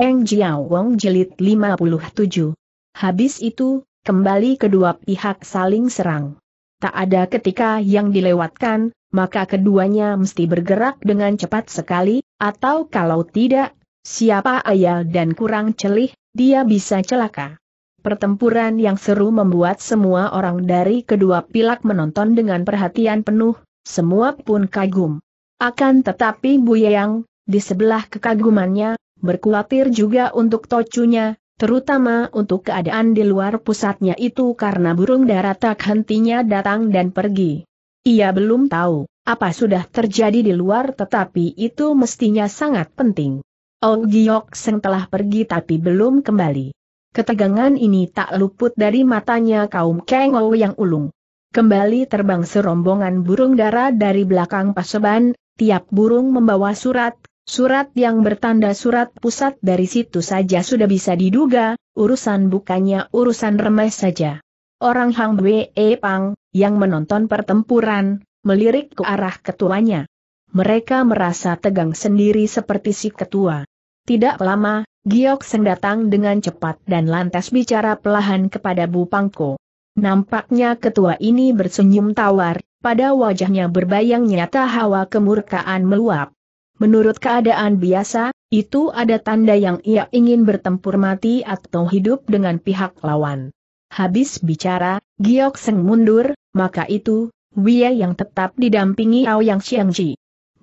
Eng Jiao Wong Jilid 57. Habis itu, kembali kedua pihak saling serang. Tak ada ketika yang dilewatkan, maka keduanya mesti bergerak dengan cepat sekali, atau kalau tidak, siapa ayal dan kurang celih, dia bisa celaka. Pertempuran yang seru membuat semua orang dari kedua pilak menonton dengan perhatian penuh, semua pun kagum. Akan tetapi Buyang, di sebelah kekagumannya, berkulatir juga untuk tocunya, terutama untuk keadaan di luar pusatnya itu karena burung darat tak hentinya datang dan pergi. Ia belum tahu apa sudah terjadi di luar tetapi itu mestinya sangat penting. Oh Giok Seng telah pergi tapi belum kembali. Ketegangan ini tak luput dari matanya kaum Kengou yang ulung. Kembali terbang serombongan burung dara dari belakang paseban, tiap burung membawa surat Surat yang bertanda surat pusat dari situ saja sudah bisa diduga, urusan bukannya urusan remeh saja. Orang Hang Bwe e Pang, yang menonton pertempuran, melirik ke arah ketuanya. Mereka merasa tegang sendiri seperti si ketua. Tidak lama, Giok Seng datang dengan cepat dan lantas bicara pelahan kepada Bu Pangko. Nampaknya ketua ini bersenyum tawar, pada wajahnya berbayang nyata hawa kemurkaan meluap. Menurut keadaan biasa, itu ada tanda yang ia ingin bertempur mati atau hidup dengan pihak lawan. Habis bicara, Giok Seng mundur, maka itu, Wia yang tetap didampingi Ao Yang Xiangji.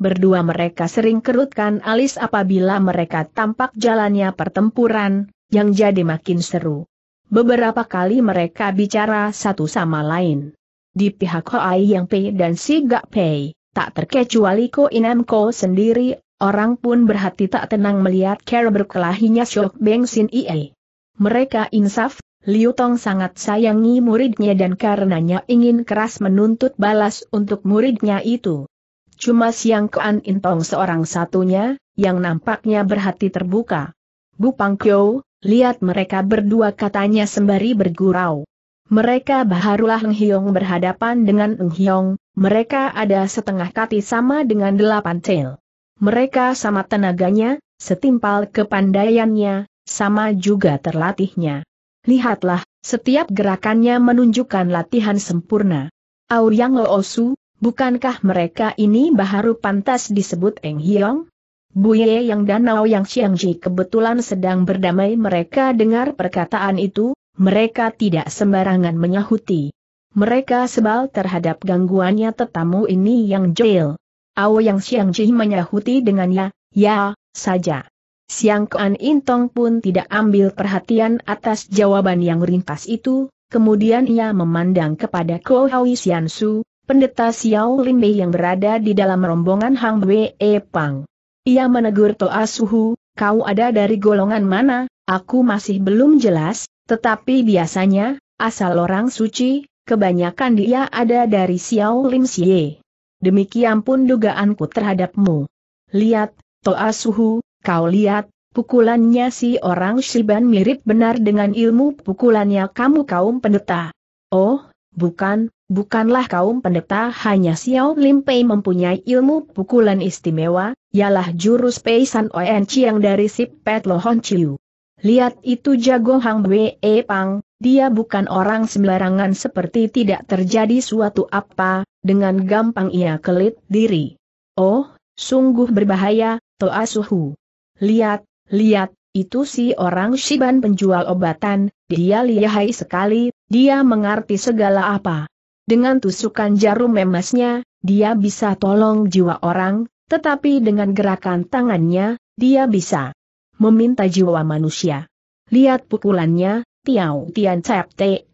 Berdua mereka sering kerutkan alis apabila mereka tampak jalannya pertempuran, yang jadi makin seru. Beberapa kali mereka bicara satu sama lain. Di pihak Hoai Yang Pei dan Si Gak Pei tak terkecuali Ko Inem Ko sendiri, orang pun berhati tak tenang melihat cara berkelahinya Shok Beng Sin Ie. Mereka insaf, Liu Tong sangat sayangi muridnya dan karenanya ingin keras menuntut balas untuk muridnya itu. Cuma Siang Kuan Intong seorang satunya, yang nampaknya berhati terbuka. Bu Kyo lihat mereka berdua katanya sembari bergurau. Mereka baharulah Eng Hiong berhadapan dengan Eng Hiong, mereka ada setengah kati sama dengan delapan tail. Mereka sama tenaganya, setimpal kepandaiannya, sama juga terlatihnya. Lihatlah, setiap gerakannya menunjukkan latihan sempurna. Auriang Loosu, bukankah mereka ini baharu pantas disebut Eng Hiong? Buye yang danau yang Xiangji kebetulan sedang berdamai mereka dengar perkataan itu, mereka tidak sembarangan menyahuti. Mereka sebal terhadap gangguannya tetamu ini yang jail. Ao Yang siang Xiangji menyahuti dengannya, ya, saja. Siang Kuan Intong pun tidak ambil perhatian atas jawaban yang ringkas itu, kemudian ia memandang kepada Ko Hawi Sian Su, pendeta Xiao Limbe yang berada di dalam rombongan Hang Wei e Pang. Ia menegur Toa Suhu, kau ada dari golongan mana, aku masih belum jelas, tetapi biasanya, asal orang suci, kebanyakan dia ada dari Xiao Lim Xie. Demikian pun dugaanku terhadapmu. Lihat, Toa Suhu, kau lihat, pukulannya si orang Shiban mirip benar dengan ilmu pukulannya kamu kaum pendeta. Oh, bukan, bukanlah kaum pendeta hanya Xiao Lim Pei mempunyai ilmu pukulan istimewa, ialah jurus Pei San Oen Chiang dari Sip Pet Lohon Chiu. Lihat itu jago Hang Wei Pang, dia bukan orang sembarangan seperti tidak terjadi suatu apa, dengan gampang ia kelit diri. Oh, sungguh berbahaya, Toa Suhu. Lihat, lihat, itu si orang Shiban penjual obatan, dia lihai sekali, dia mengerti segala apa. Dengan tusukan jarum emasnya, dia bisa tolong jiwa orang, tetapi dengan gerakan tangannya, dia bisa meminta jiwa manusia. Lihat pukulannya, Tiao Tian Chap Te.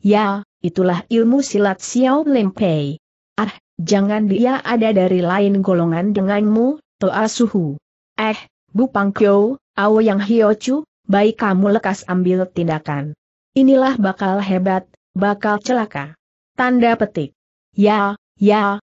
Ya, itulah ilmu silat Xiao Lempei. Pei. Ah, jangan dia ada dari lain golongan denganmu, Toa Suhu. Eh, Bu Pangkyo, Ao Yang Hiochu, baik kamu lekas ambil tindakan. Inilah bakal hebat, bakal celaka. Tanda petik. Ya, ya,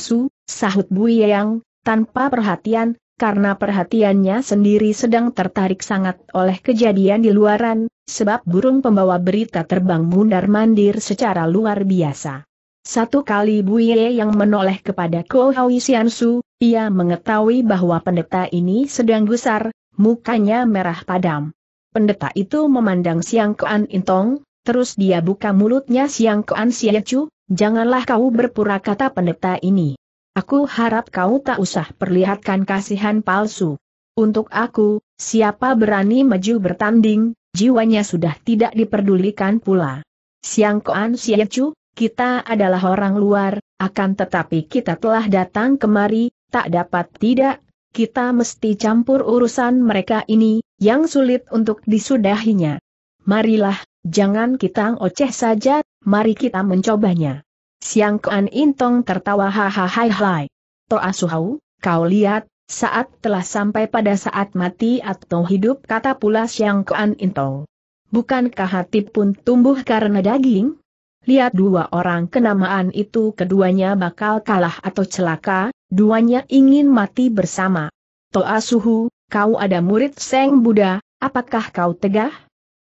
Su, sahut Bu Yang, tanpa perhatian, karena perhatiannya sendiri sedang tertarik sangat oleh kejadian di luaran, sebab burung pembawa berita terbang mundar-mandir secara luar biasa. Satu kali Buye yang menoleh kepada Ko Hau Su, ia mengetahui bahwa pendeta ini sedang gusar, mukanya merah padam. Pendeta itu memandang Siang Kuan Intong, terus dia buka mulutnya Siang Koan Siecu, janganlah kau berpura kata pendeta ini. Aku harap kau tak usah perlihatkan kasihan palsu. Untuk aku, siapa berani maju bertanding, jiwanya sudah tidak diperdulikan pula. Siang Koan Siacu, kita adalah orang luar, akan tetapi kita telah datang kemari, tak dapat tidak, kita mesti campur urusan mereka ini, yang sulit untuk disudahinya. Marilah, jangan kita ngoceh saja, mari kita mencobanya. Siang Kuan Intong tertawa hahaha. Toa Suhau, kau lihat, saat telah sampai pada saat mati atau hidup kata pula Siang Kuan Intong. Bukankah hati pun tumbuh karena daging? Lihat dua orang kenamaan itu keduanya bakal kalah atau celaka, duanya ingin mati bersama. Toa Suhu, kau ada murid Seng Buddha, apakah kau tegah?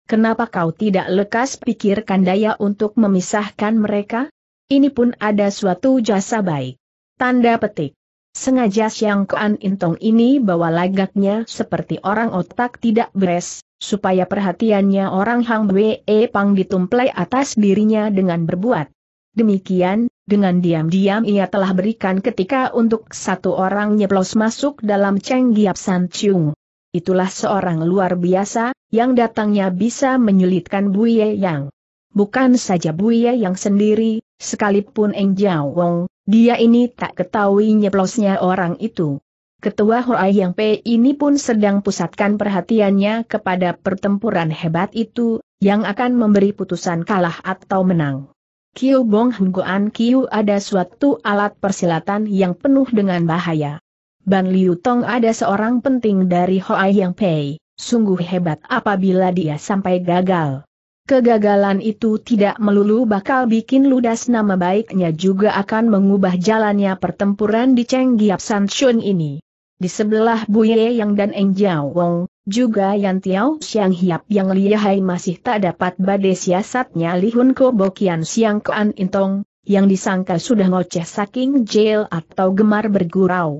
Kenapa kau tidak lekas pikirkan daya untuk memisahkan mereka? Ini pun ada suatu jasa baik. Tanda petik. Sengaja Siang Kuan Intong ini bawa lagaknya seperti orang otak tidak beres, supaya perhatiannya orang Hang Wei e Pang ditumplai atas dirinya dengan berbuat. Demikian, dengan diam-diam ia telah berikan ketika untuk satu orang nyeplos masuk dalam Cheng Giap San Chiung. Itulah seorang luar biasa, yang datangnya bisa menyulitkan Buye Yang bukan saja Buya yang sendiri, sekalipun Eng Jiao Wong, dia ini tak ketahui nyeplosnya orang itu. Ketua Hoai Yang Pei ini pun sedang pusatkan perhatiannya kepada pertempuran hebat itu, yang akan memberi putusan kalah atau menang. Kiu Bong Hengguan Kiu ada suatu alat persilatan yang penuh dengan bahaya. Ban Liu Tong ada seorang penting dari Hoai Yang Pei, sungguh hebat apabila dia sampai gagal. Kegagalan itu tidak melulu bakal bikin ludas nama baiknya juga akan mengubah jalannya pertempuran di Cheng Giap San Shun ini. Di sebelah Buye Yang dan Eng Jiao Wong, juga Yan Tiao Xiang Hiap yang lihai masih tak dapat badai siasatnya Li Hun Ko Bokian Siang Koan Intong, yang disangka sudah ngoceh saking jail atau gemar bergurau.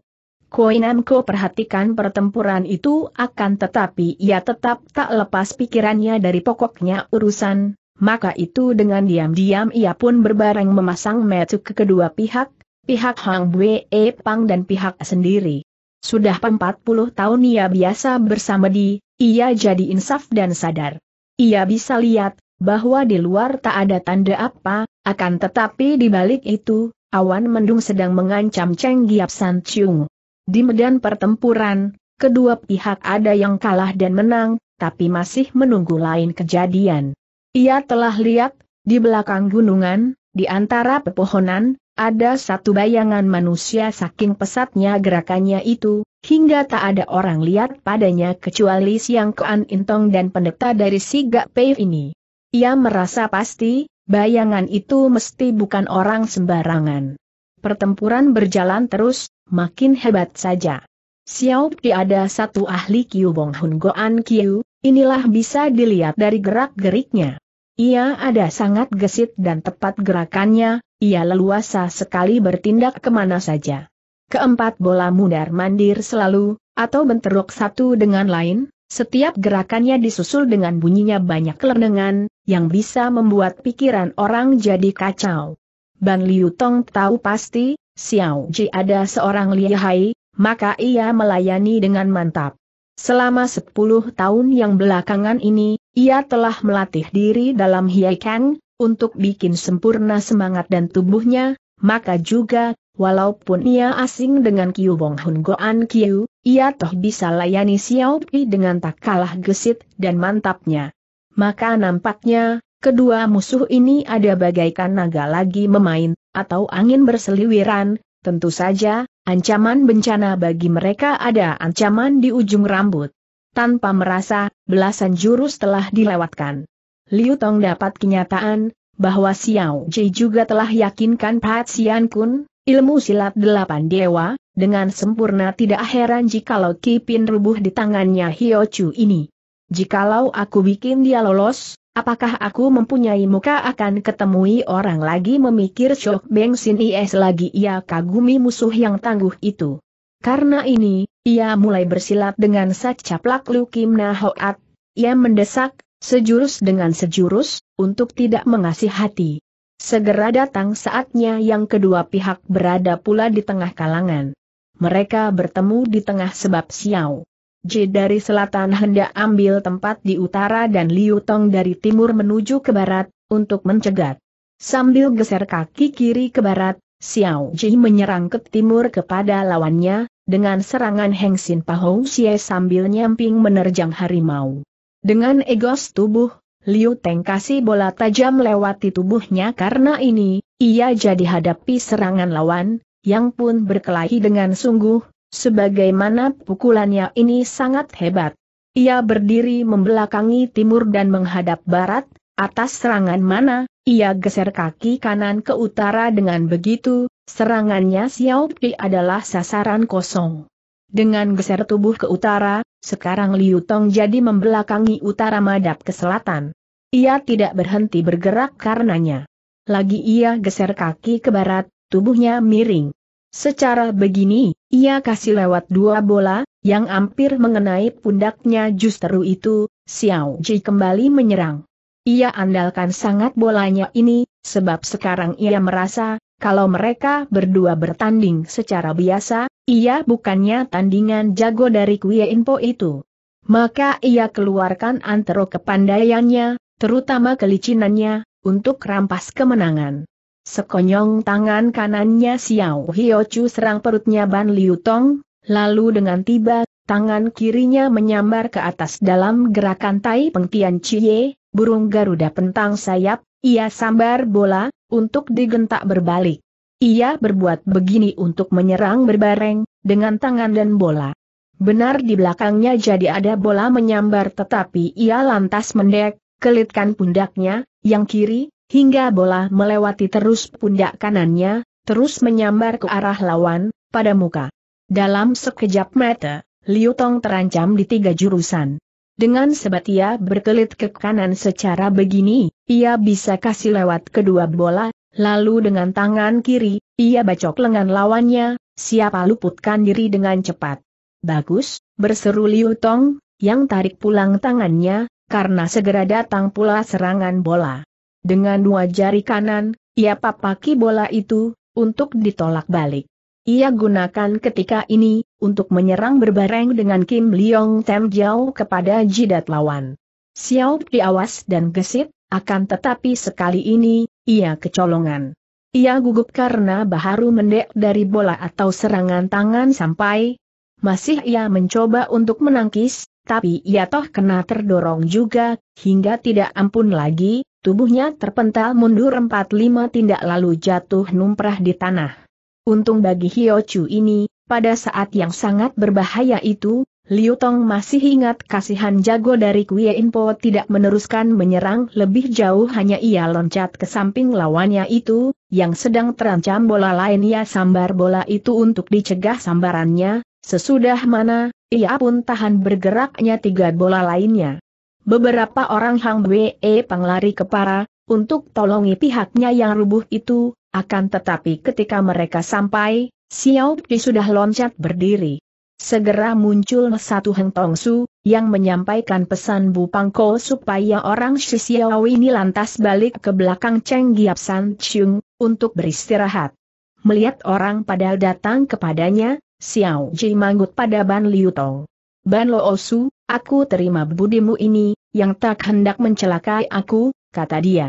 Koinamko perhatikan pertempuran itu akan tetapi ia tetap tak lepas pikirannya dari pokoknya urusan, maka itu dengan diam-diam ia pun berbareng memasang metu ke kedua pihak, pihak Hang Bue e Pang dan pihak sendiri. Sudah 40 tahun ia biasa bersama di, ia jadi insaf dan sadar. Ia bisa lihat, bahwa di luar tak ada tanda apa, akan tetapi di balik itu, awan mendung sedang mengancam Cheng Giap San Chung. Di medan pertempuran, kedua pihak ada yang kalah dan menang, tapi masih menunggu lain kejadian. Ia telah lihat, di belakang gunungan, di antara pepohonan, ada satu bayangan manusia saking pesatnya gerakannya itu, hingga tak ada orang lihat padanya kecuali Siang Kuan Intong dan pendeta dari sigap Pei ini. Ia merasa pasti, bayangan itu mesti bukan orang sembarangan. Pertempuran berjalan terus, makin hebat saja. Xiao Pi ada satu ahli Qiu Bong Hun Goan Qiu, inilah bisa dilihat dari gerak-geriknya. Ia ada sangat gesit dan tepat gerakannya, ia leluasa sekali bertindak kemana saja. Keempat bola mundar-mandir selalu, atau bentrok satu dengan lain, setiap gerakannya disusul dengan bunyinya banyak lenengan, yang bisa membuat pikiran orang jadi kacau. Ban Liu Tong tahu pasti, Xiao Ji ada seorang lihai, maka ia melayani dengan mantap. Selama 10 tahun yang belakangan ini, ia telah melatih diri dalam hiai Kang, untuk bikin sempurna semangat dan tubuhnya, maka juga, walaupun ia asing dengan Kiu Bong Hun Goan Kiu, ia toh bisa layani Xiao Pi dengan tak kalah gesit dan mantapnya. Maka nampaknya, Kedua musuh ini ada bagaikan naga lagi memain, atau angin berseliwiran, tentu saja, ancaman bencana bagi mereka ada ancaman di ujung rambut. Tanpa merasa, belasan jurus telah dilewatkan. Liu Tong dapat kenyataan, bahwa Xiao Ji juga telah yakinkan Pat Sian Kun, ilmu silat delapan dewa, dengan sempurna tidak heran jikalau Kipin rubuh di tangannya Hio Chu ini. Jikalau aku bikin dia lolos, Apakah aku mempunyai muka akan ketemui orang lagi memikir Shok Beng Sin Is lagi ia kagumi musuh yang tangguh itu. Karena ini, ia mulai bersilat dengan sacaplak Lukim hoat. Ia mendesak, sejurus dengan sejurus, untuk tidak mengasih hati. Segera datang saatnya yang kedua pihak berada pula di tengah kalangan. Mereka bertemu di tengah sebab siau. Ji dari selatan hendak ambil tempat di utara dan Liu Tong dari timur menuju ke barat, untuk mencegat. Sambil geser kaki kiri ke barat, Xiao Ji menyerang ke timur kepada lawannya, dengan serangan Heng Sin Pahou Xie sambil nyamping menerjang harimau. Dengan egos tubuh, Liu Teng kasih bola tajam lewati tubuhnya karena ini, ia jadi hadapi serangan lawan, yang pun berkelahi dengan sungguh, Sebagaimana pukulannya ini sangat hebat. Ia berdiri membelakangi timur dan menghadap barat, atas serangan mana, ia geser kaki kanan ke utara dengan begitu, serangannya Xiao Pi adalah sasaran kosong. Dengan geser tubuh ke utara, sekarang Liu Tong jadi membelakangi utara madap ke selatan. Ia tidak berhenti bergerak karenanya. Lagi ia geser kaki ke barat, tubuhnya miring. Secara begini, ia kasih lewat dua bola, yang hampir mengenai pundaknya justru itu, Xiao Ji kembali menyerang. Ia andalkan sangat bolanya ini, sebab sekarang ia merasa, kalau mereka berdua bertanding secara biasa, ia bukannya tandingan jago dari Kuya Inpo itu. Maka ia keluarkan antero kepandaiannya, terutama kelicinannya, untuk rampas kemenangan. Sekonyong tangan kanannya Xiao Hio Chu serang perutnya Ban Liu Tong, lalu dengan tiba, tangan kirinya menyambar ke atas dalam gerakan tai pengtian Cie, burung Garuda pentang sayap, ia sambar bola, untuk digentak berbalik. Ia berbuat begini untuk menyerang berbareng, dengan tangan dan bola. Benar di belakangnya jadi ada bola menyambar tetapi ia lantas mendek, kelitkan pundaknya, yang kiri, hingga bola melewati terus pundak kanannya, terus menyambar ke arah lawan, pada muka. Dalam sekejap mata, Liu Tong terancam di tiga jurusan. Dengan sebat ia berkelit ke kanan secara begini, ia bisa kasih lewat kedua bola, lalu dengan tangan kiri, ia bacok lengan lawannya, siapa luputkan diri dengan cepat. Bagus, berseru Liu Tong, yang tarik pulang tangannya, karena segera datang pula serangan bola. Dengan dua jari kanan, ia papaki bola itu, untuk ditolak balik. Ia gunakan ketika ini, untuk menyerang berbareng dengan Kim Leong Tem Jiao kepada jidat lawan. Xiao diawas dan gesit, akan tetapi sekali ini, ia kecolongan. Ia gugup karena baharu mendek dari bola atau serangan tangan sampai masih ia mencoba untuk menangkis, tapi ia toh kena terdorong juga, hingga tidak ampun lagi, Tubuhnya terpental mundur 45 tindak lalu jatuh numprah di tanah. Untung bagi Hio Chu ini, pada saat yang sangat berbahaya itu, Liu Tong masih ingat kasihan jago dari Kuei Inpo tidak meneruskan menyerang lebih jauh hanya ia loncat ke samping lawannya itu, yang sedang terancam bola lain ia sambar bola itu untuk dicegah sambarannya, sesudah mana, ia pun tahan bergeraknya tiga bola lainnya. Beberapa orang Hang Wei penglari ke para, untuk tolongi pihaknya yang rubuh itu, akan tetapi ketika mereka sampai, Xiao Pi sudah loncat berdiri. Segera muncul satu Heng Su yang menyampaikan pesan Bu Pangko supaya orang Shi Xiao ini lantas balik ke belakang Cheng Giap San Chung, untuk beristirahat. Melihat orang padahal datang kepadanya, Xiao Ji manggut pada Ban Liu Tong. Ban Lo Osu, aku terima budimu ini, yang tak hendak mencelakai aku, kata dia.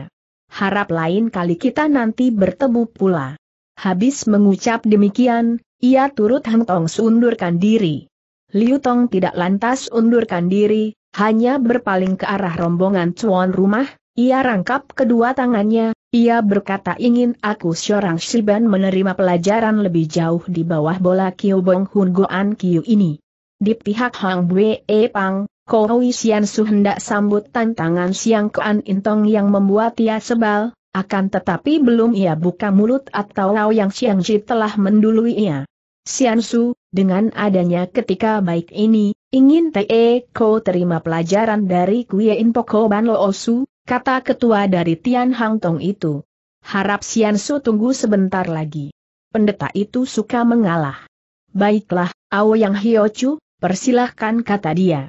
Harap lain kali kita nanti bertemu pula. Habis mengucap demikian, ia turut Hang Tong undurkan diri. Liu Tong tidak lantas undurkan diri, hanya berpaling ke arah rombongan Cuan rumah, ia rangkap kedua tangannya, ia berkata ingin aku seorang Shiban menerima pelajaran lebih jauh di bawah bola kiu bong Hun Goan Kiu ini. Di pihak Hang Bue E Pang, Kou Sian Su hendak sambut tantangan Siang Kuan Intong yang membuat ia sebal, akan tetapi belum ia buka mulut atau Lao Yang Siang Ji telah mendului ia. Sian Su, dengan adanya ketika baik ini, ingin Te e Ko terima pelajaran dari Kuye Inpoko Ban Lo Su, kata ketua dari Tian Hang Tong itu. Harap Sian Su tunggu sebentar lagi. Pendeta itu suka mengalah. Baiklah, Ao Yang Hiochu, Persilahkan kata dia.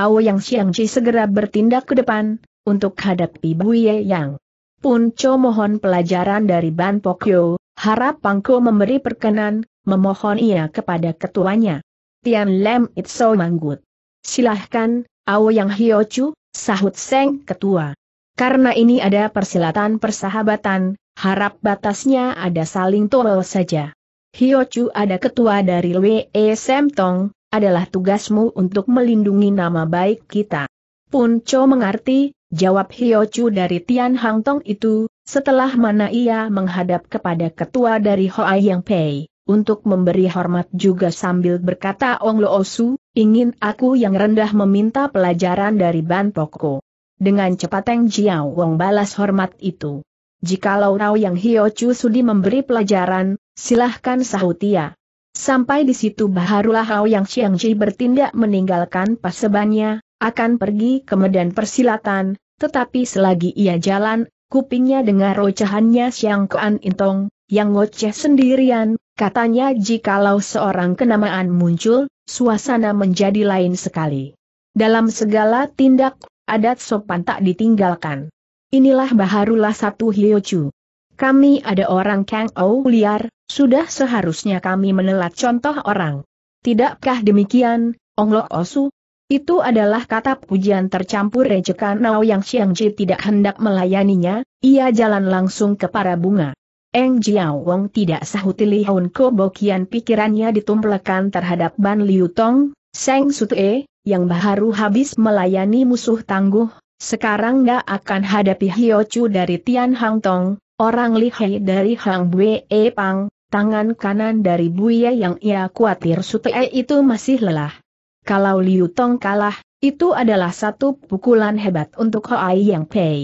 Yang Xiang Xiangji segera bertindak ke depan, untuk hadapi Buye Yang. Pun Punco mohon pelajaran dari Ban Pokyo, harap Pangko memberi perkenan, memohon ia kepada ketuanya. Tian Lem Itso Manggut. Silahkan, Yang Hiochu, sahut Seng Ketua. Karena ini ada persilatan persahabatan, harap batasnya ada saling tolol saja. Hiochu ada ketua dari Sem Tong adalah tugasmu untuk melindungi nama baik kita. Pun Cho mengerti, jawab Hio Chu dari Tian Hang Tong itu, setelah mana ia menghadap kepada ketua dari Hoa Yang Pei, untuk memberi hormat juga sambil berkata Ong Lo Osu, ingin aku yang rendah meminta pelajaran dari Ban Poko. Dengan cepat Teng Jiao Wong balas hormat itu. Jikalau Rao Yang Hio Chu sudi memberi pelajaran, silahkan sahut ia. Sampai di situ baharulah Hao Yang Xiangji bertindak meninggalkan pasebannya, akan pergi ke medan persilatan, tetapi selagi ia jalan, kupingnya dengar rocahannya Xiang Kuan Intong, yang ngoceh sendirian, katanya jikalau seorang kenamaan muncul, suasana menjadi lain sekali. Dalam segala tindak, adat sopan tak ditinggalkan. Inilah baharulah satu Hiochu. Kami ada orang Kang Ou liar, sudah seharusnya kami menelat contoh orang. Tidakkah demikian, Ong Lo Osu? Itu adalah kata pujian tercampur rejekan Nao Yang Ji tidak hendak melayaninya, ia jalan langsung ke para bunga. Eng Jiao Wong tidak sahuti Li Hon Ko Bokian pikirannya ditumplekan terhadap Ban Liu Tong, Seng E, yang baru habis melayani musuh tangguh, sekarang dia akan hadapi Hio Chu dari Tian Hang Tong, orang lihai dari Hang Bue E Pang, Tangan kanan dari Buya yang ia khawatir Sutee itu masih lelah. Kalau Liu Tong kalah, itu adalah satu pukulan hebat untuk Ai Yang Pei.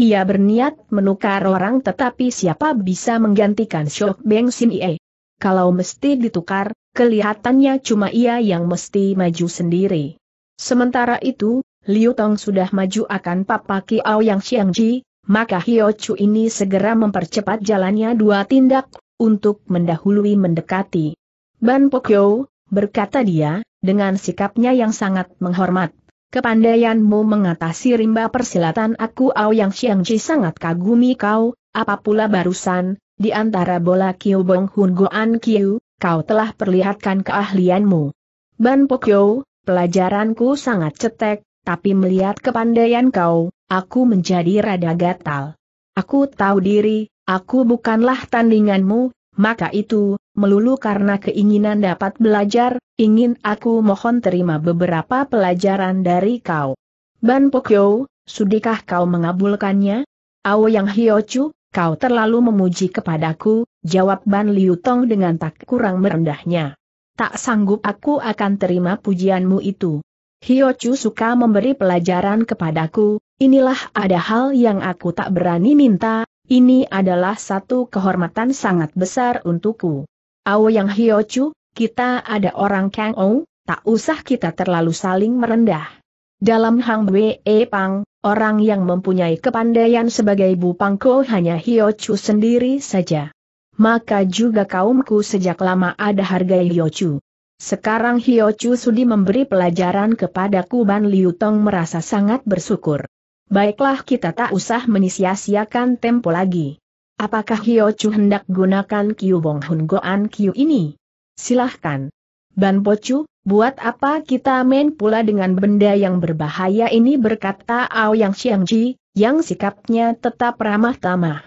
Ia berniat menukar orang tetapi siapa bisa menggantikan Shok Beng Sin Ie. Kalau mesti ditukar, kelihatannya cuma ia yang mesti maju sendiri. Sementara itu, Liu Tong sudah maju akan papaki Kiao Yang Ji, maka Hio Chu ini segera mempercepat jalannya dua tindak untuk mendahului mendekati. Ban Pokyo, berkata dia, dengan sikapnya yang sangat menghormat. Kepandaianmu mengatasi rimba persilatan aku Ao Yang Xiangji sangat kagumi kau, apa pula barusan, di antara bola Kiu Bong Hun Goan Kiu, kau telah perlihatkan keahlianmu. Ban Pokyo, pelajaranku sangat cetek, tapi melihat kepandaian kau, aku menjadi rada gatal. Aku tahu diri, Aku bukanlah tandinganmu, maka itu, melulu karena keinginan dapat belajar, ingin aku mohon terima beberapa pelajaran dari kau. Ban Pokyo, sudikah kau mengabulkannya? Yang Hiochu, kau terlalu memuji kepadaku, jawab Ban Liu Tong dengan tak kurang merendahnya. Tak sanggup aku akan terima pujianmu itu. Hiochu suka memberi pelajaran kepadaku, inilah ada hal yang aku tak berani minta, ini adalah satu kehormatan sangat besar untukku. Ao yang Hiochu, kita ada orang Kang Ou, tak usah kita terlalu saling merendah. Dalam Hang Wei e Pang, orang yang mempunyai kepandaian sebagai Bu Pangko hanya Hiochu sendiri saja. Maka juga kaumku sejak lama ada harga Hiochu. Sekarang Hiochu sudi memberi pelajaran kepadaku Kuban Liu Tong merasa sangat bersyukur. Baiklah kita tak usah menisia-siakan tempo lagi. Apakah Chu hendak gunakan Kiu Bong Hun Goan Kiu ini? Silahkan. Ban Chu, buat apa kita main pula dengan benda yang berbahaya ini berkata Ao Yang Ji, yang sikapnya tetap ramah tamah.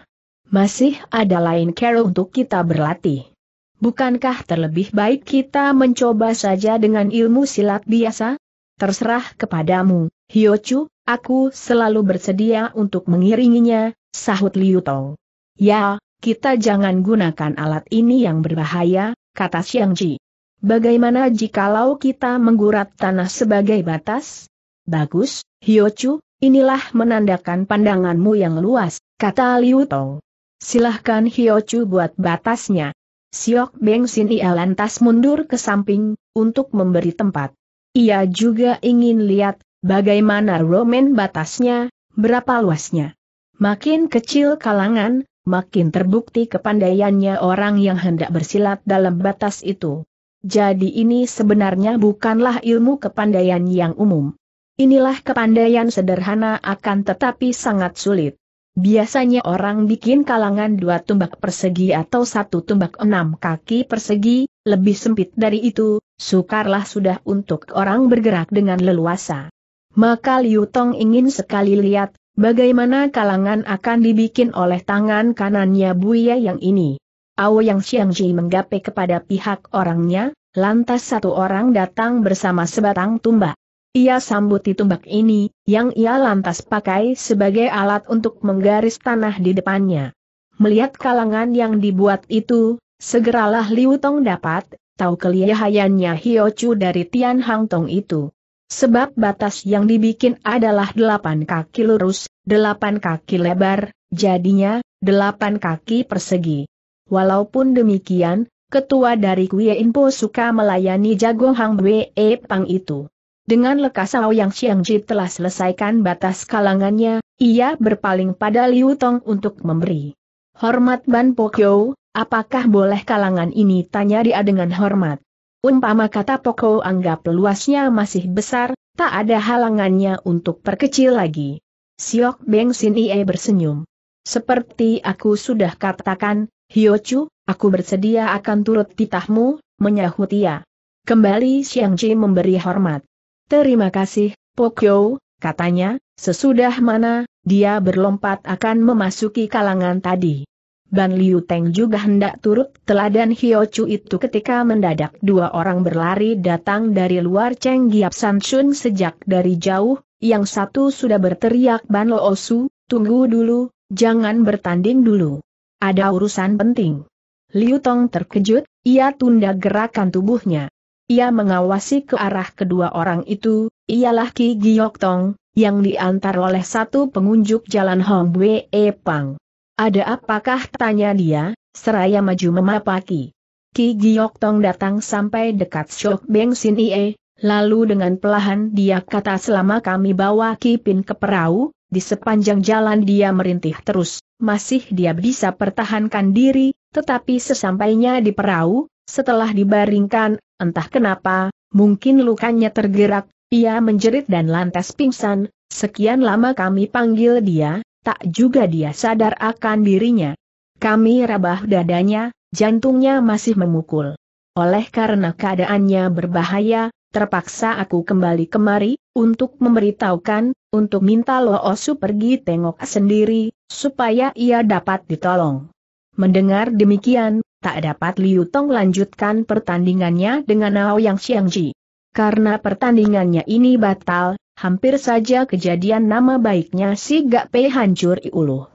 Masih ada lain cara untuk kita berlatih. Bukankah terlebih baik kita mencoba saja dengan ilmu silat biasa? Terserah kepadamu, Chu, Aku selalu bersedia untuk mengiringinya, sahut Liu Tong. Ya, kita jangan gunakan alat ini yang berbahaya, kata Xiang Ji. Bagaimana jikalau kita menggurat tanah sebagai batas? Bagus, Hyo Chu, inilah menandakan pandanganmu yang luas, kata Liu Tong. Silahkan Chu buat batasnya. Siok Beng Sin Ia lantas mundur ke samping, untuk memberi tempat. Ia juga ingin lihat Bagaimana Roman batasnya, berapa luasnya? Makin kecil kalangan, makin terbukti kepandaiannya orang yang hendak bersilat dalam batas itu. Jadi ini sebenarnya bukanlah ilmu kepandaian yang umum. Inilah kepandaian sederhana akan tetapi sangat sulit. Biasanya orang bikin kalangan dua tumbak persegi atau satu tumbak enam kaki persegi, lebih sempit dari itu, sukarlah sudah untuk orang bergerak dengan leluasa. Maka Liu Tong ingin sekali lihat, bagaimana kalangan akan dibikin oleh tangan kanannya Buya yang ini. Ao Yang Xiang Ji menggapai kepada pihak orangnya, lantas satu orang datang bersama sebatang tumbak. Ia sambuti tumbak ini, yang ia lantas pakai sebagai alat untuk menggaris tanah di depannya. Melihat kalangan yang dibuat itu, segeralah Liu Tong dapat, tahu kelihayannya Hio Chu dari Tian Hang Tong itu. Sebab batas yang dibikin adalah delapan kaki lurus, delapan kaki lebar, jadinya, delapan kaki persegi. Walaupun demikian, ketua dari Kuya Inpo suka melayani jago Hang Wei Pang itu. Dengan lekas Yang Ji telah selesaikan batas kalangannya, ia berpaling pada Liu Tong untuk memberi. Hormat Ban Pokyo, apakah boleh kalangan ini tanya dia dengan hormat. Umpama kata Poko anggap luasnya masih besar, tak ada halangannya untuk perkecil lagi. Siok Beng Sin Ie bersenyum. Seperti aku sudah katakan, Hyochu, aku bersedia akan turut titahmu, menyahut ia. Kembali Xiang Ji memberi hormat. Terima kasih, Pokyo, katanya, sesudah mana, dia berlompat akan memasuki kalangan tadi. Ban Liu Teng juga hendak turut teladan Hio Chu itu ketika mendadak dua orang berlari datang dari luar Cheng Giap San Chun sejak dari jauh, yang satu sudah berteriak Ban Lo Su, tunggu dulu, jangan bertanding dulu. Ada urusan penting. Liu Tong terkejut, ia tunda gerakan tubuhnya. Ia mengawasi ke arah kedua orang itu, ialah Ki Giok Tong, yang diantar oleh satu pengunjuk jalan Hong Bwe Pang. Ada apakah tanya dia, seraya maju memapaki. Ki Giok Tong datang sampai dekat Shok Beng Sin Ie, lalu dengan pelahan dia kata selama kami bawa Ki Pin ke perahu, di sepanjang jalan dia merintih terus, masih dia bisa pertahankan diri, tetapi sesampainya di perahu, setelah dibaringkan, entah kenapa, mungkin lukanya tergerak, ia menjerit dan lantas pingsan, sekian lama kami panggil dia, tak juga dia sadar akan dirinya. Kami rabah dadanya, jantungnya masih memukul. Oleh karena keadaannya berbahaya, terpaksa aku kembali kemari, untuk memberitahukan, untuk minta Lo Osu pergi tengok sendiri, supaya ia dapat ditolong. Mendengar demikian, tak dapat Liu Tong lanjutkan pertandingannya dengan Ao Yang Xiangji. Karena pertandingannya ini batal, hampir saja kejadian nama baiknya si Gak Pei hancur iuluh.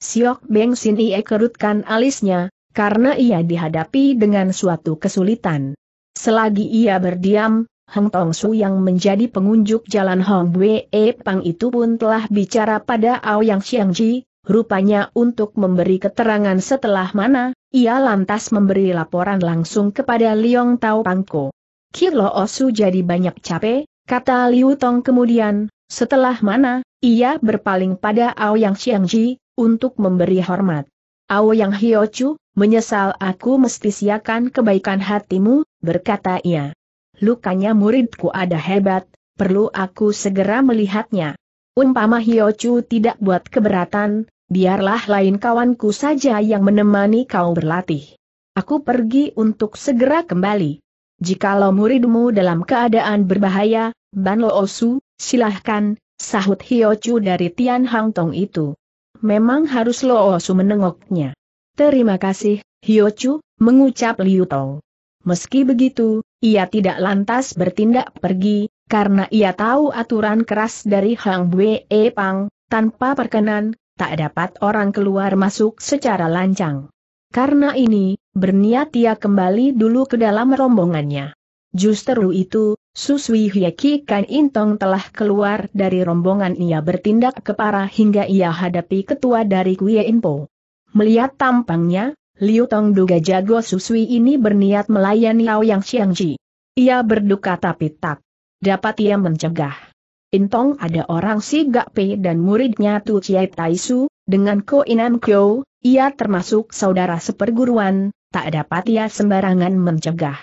Siok Beng Sin Ie kerutkan alisnya, karena ia dihadapi dengan suatu kesulitan. Selagi ia berdiam, Hong Tong Su yang menjadi pengunjuk jalan Hong Wei e Pang itu pun telah bicara pada Ao Yang Xiang Ji, rupanya untuk memberi keterangan setelah mana, ia lantas memberi laporan langsung kepada Liong Tao Pangko. Kirlo Osu jadi banyak capek, Kata Liu Tong kemudian, setelah mana, ia berpaling pada Ao Aoyang Xiangji, untuk memberi hormat. Aoyang Hiochu, menyesal aku mesti siakan kebaikan hatimu, berkata ia. Lukanya muridku ada hebat, perlu aku segera melihatnya. Umpama Hiochu tidak buat keberatan, biarlah lain kawanku saja yang menemani kau berlatih. Aku pergi untuk segera kembali. Jikalau muridmu dalam keadaan berbahaya, Ban Lo Osu, silahkan, sahut Hiochu dari Tian Hang Tong itu. Memang harus Lo Osu menengoknya. Terima kasih, Hiochu, mengucap Liu Tong. Meski begitu, ia tidak lantas bertindak pergi, karena ia tahu aturan keras dari Hang Bue e Pang, tanpa perkenan, tak dapat orang keluar masuk secara lancang. Karena ini, berniat ia kembali dulu ke dalam rombongannya. Justru itu, Suswi Hyeki Kan Intong telah keluar dari rombongan ia bertindak kepara hingga ia hadapi ketua dari Kuya Inpo. Melihat tampangnya, Liu Tong duga jago Suswi ini berniat melayani Yang Xiangji. Ia berduka tapi tak dapat ia mencegah. Intong ada orang si Pei dan muridnya Tu Chiai Taisu, dengan Ko Inam Kyo, ia termasuk saudara seperguruan, tak dapat ia sembarangan mencegah.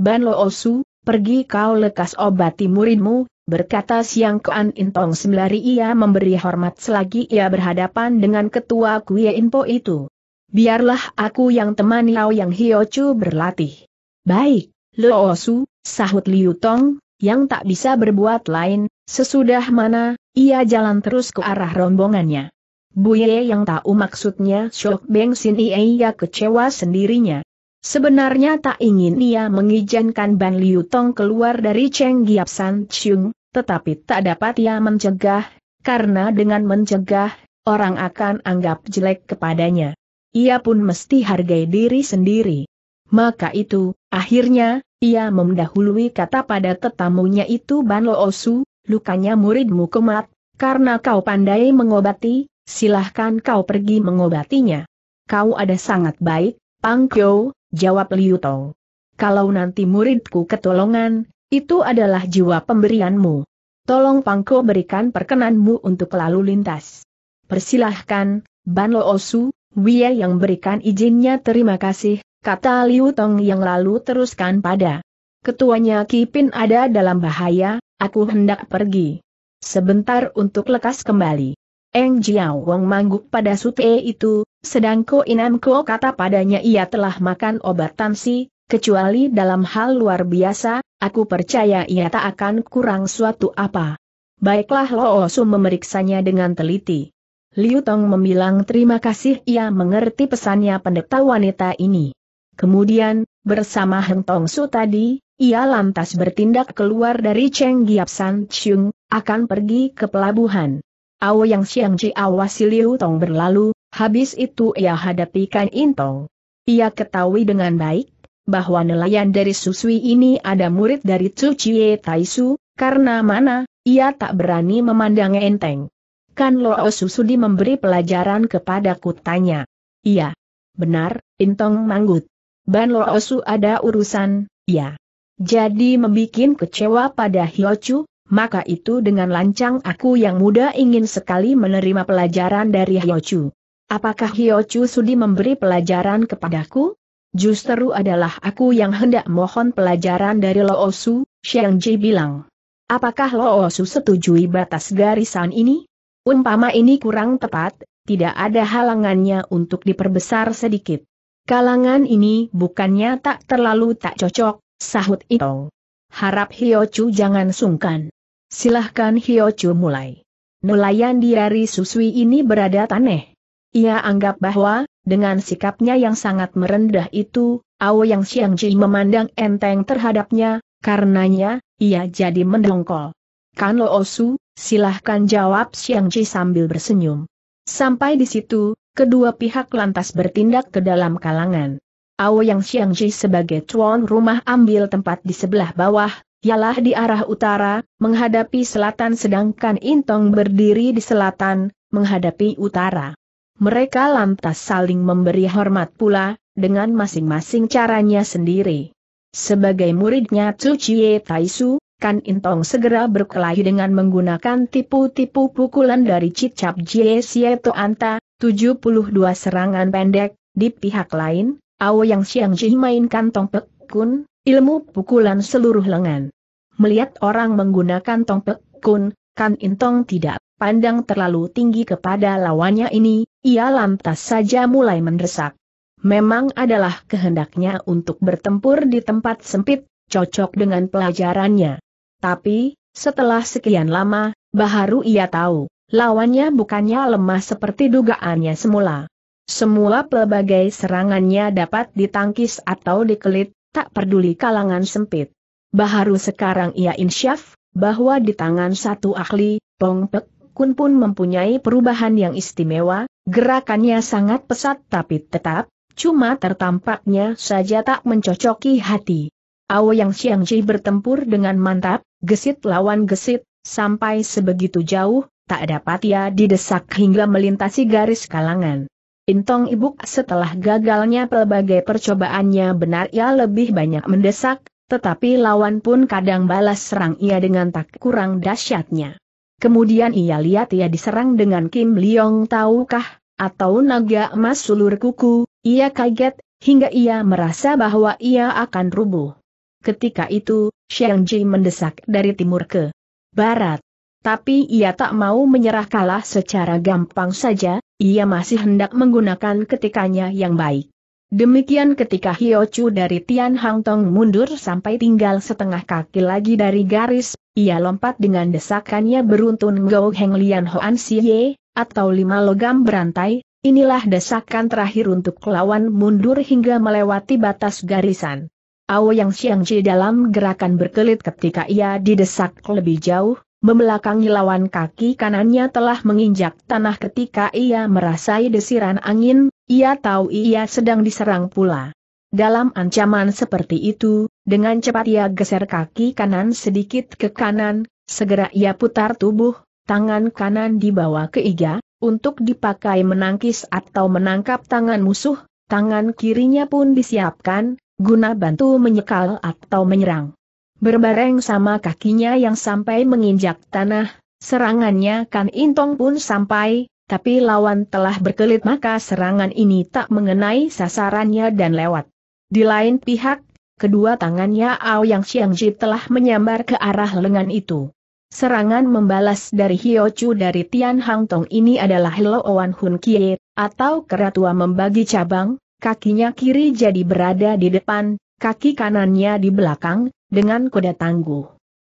Ban Lo Osu, pergi kau lekas obati muridmu, berkata Siang Kuan Intong sembari ia memberi hormat selagi ia berhadapan dengan ketua Kuya Inpo itu. Biarlah aku yang temani Lao Yang Hiochu berlatih. Baik, Lo Osu, sahut Liu Tong, yang tak bisa berbuat lain, sesudah mana, ia jalan terus ke arah rombongannya. Bu Buye yang tahu maksudnya Shok Beng Sin ia kecewa sendirinya. Sebenarnya tak ingin ia mengizinkan Ban Liu Tong keluar dari Cheng Giap San Chung, tetapi tak dapat ia mencegah, karena dengan mencegah, orang akan anggap jelek kepadanya. Ia pun mesti hargai diri sendiri. Maka itu, akhirnya, ia mendahului kata pada tetamunya itu Ban Osu, lukanya muridmu kemat, karena kau pandai mengobati, silahkan kau pergi mengobatinya. Kau ada sangat baik, Pang Kyo, jawab Liu Tong. Kalau nanti muridku ketolongan, itu adalah jiwa pemberianmu. Tolong Pang Kyo berikan perkenanmu untuk lalu lintas. Persilahkan, Ban Lo Osu, Wia yang berikan izinnya terima kasih, kata Liu Tong yang lalu teruskan pada. Ketuanya Kipin ada dalam bahaya, aku hendak pergi. Sebentar untuk lekas kembali. Eng Jiao Wong mangguk pada sute itu, sedang Ko Inam Ko kata padanya ia telah makan obat tamsi, kecuali dalam hal luar biasa, aku percaya ia tak akan kurang suatu apa. Baiklah Lo Osu memeriksanya dengan teliti. Liu Tong membilang terima kasih ia mengerti pesannya pendeta wanita ini. Kemudian, bersama Heng Tong Su tadi, ia lantas bertindak keluar dari Cheng Giap San Chung, akan pergi ke pelabuhan. Ao Yang Ji awasi Liu Tong berlalu, habis itu ia hadapi Kan Intong. Ia ketahui dengan baik, bahwa nelayan dari Susui ini ada murid dari Tai Su, karena mana, ia tak berani memandang enteng. Kan Loo Susudi memberi pelajaran kepada kutanya. Iya. Benar, Intong manggut. Ban Loo Su ada urusan, ya. Jadi membuat kecewa pada Chu, maka itu dengan lancang aku yang muda ingin sekali menerima pelajaran dari Hyochu. Apakah Hyochu sudi memberi pelajaran kepadaku? Justru adalah aku yang hendak mohon pelajaran dari Loosu, Xiang Ji bilang. Apakah Loosu setujui batas garisan ini? Umpama ini kurang tepat, tidak ada halangannya untuk diperbesar sedikit. Kalangan ini bukannya tak terlalu tak cocok, sahut Itong. Harap Hyochu jangan sungkan. Silahkan Chu mulai. Nelayan di Rari Susui ini berada taneh. Ia anggap bahwa, dengan sikapnya yang sangat merendah itu, Yang Ji memandang enteng terhadapnya, karenanya, ia jadi mendongkol. Kan Lo Osu, silahkan jawab Ji sambil bersenyum. Sampai di situ, kedua pihak lantas bertindak ke dalam kalangan. Ao Yang Ji sebagai tuan rumah ambil tempat di sebelah bawah, ialah di arah utara, menghadapi selatan sedangkan Intong berdiri di selatan, menghadapi utara. Mereka lantas saling memberi hormat pula, dengan masing-masing caranya sendiri. Sebagai muridnya Tzu Chie Taisu, Kan Intong segera berkelahi dengan menggunakan tipu-tipu pukulan dari Cicap Jie Sieto Anta, 72 serangan pendek, di pihak lain, Ao Yang Xiang Ji mainkan Tong Pek Kun, Ilmu pukulan seluruh lengan. Melihat orang menggunakan tongpek kun, Kan Intong tidak pandang terlalu tinggi kepada lawannya ini, ia lantas saja mulai mendesak. Memang adalah kehendaknya untuk bertempur di tempat sempit, cocok dengan pelajarannya. Tapi, setelah sekian lama, baru ia tahu, lawannya bukannya lemah seperti dugaannya semula. Semua pelbagai serangannya dapat ditangkis atau dikelit, tak peduli kalangan sempit. Baharu sekarang ia insyaf, bahwa di tangan satu ahli, Pong Pek Kun pun mempunyai perubahan yang istimewa, gerakannya sangat pesat tapi tetap, cuma tertampaknya saja tak mencocoki hati. Awo Yang Xiangji bertempur dengan mantap, gesit lawan gesit, sampai sebegitu jauh, tak dapat ia didesak hingga melintasi garis kalangan. Intong Ibuk setelah gagalnya pelbagai percobaannya benar ia lebih banyak mendesak, tetapi lawan pun kadang balas serang ia dengan tak kurang dahsyatnya. Kemudian ia lihat ia diserang dengan Kim Liong tahukah, atau naga emas sulur kuku, ia kaget, hingga ia merasa bahwa ia akan rubuh. Ketika itu, Xiang Ji mendesak dari timur ke barat. Tapi ia tak mau menyerah kalah secara gampang saja, ia masih hendak menggunakan ketikanya yang baik. Demikian ketika Hiochu dari Tian Hang Tong mundur sampai tinggal setengah kaki lagi dari garis, ia lompat dengan desakannya beruntun Gou Heng Lian Hoan Xie, atau lima logam berantai, inilah desakan terakhir untuk lawan mundur hingga melewati batas garisan. Ao Yang Xiangji dalam gerakan berkelit ketika ia didesak lebih jauh, Membelakangi lawan kaki kanannya telah menginjak tanah ketika ia merasai desiran angin, ia tahu ia sedang diserang pula. Dalam ancaman seperti itu, dengan cepat ia geser kaki kanan sedikit ke kanan, segera ia putar tubuh, tangan kanan dibawa ke iga, untuk dipakai menangkis atau menangkap tangan musuh, tangan kirinya pun disiapkan, guna bantu menyekal atau menyerang. Berbareng sama kakinya yang sampai menginjak tanah, serangannya kan intong pun sampai, tapi lawan telah berkelit maka serangan ini tak mengenai sasarannya dan lewat. Di lain pihak, kedua tangannya Ao Yang Xiangji telah menyambar ke arah lengan itu. Serangan membalas dari Hio Chu dari Tian Hang Tong ini adalah Wan Hun Kie, atau keratua membagi cabang, kakinya kiri jadi berada di depan, kaki kanannya di belakang, dengan kuda tangguh.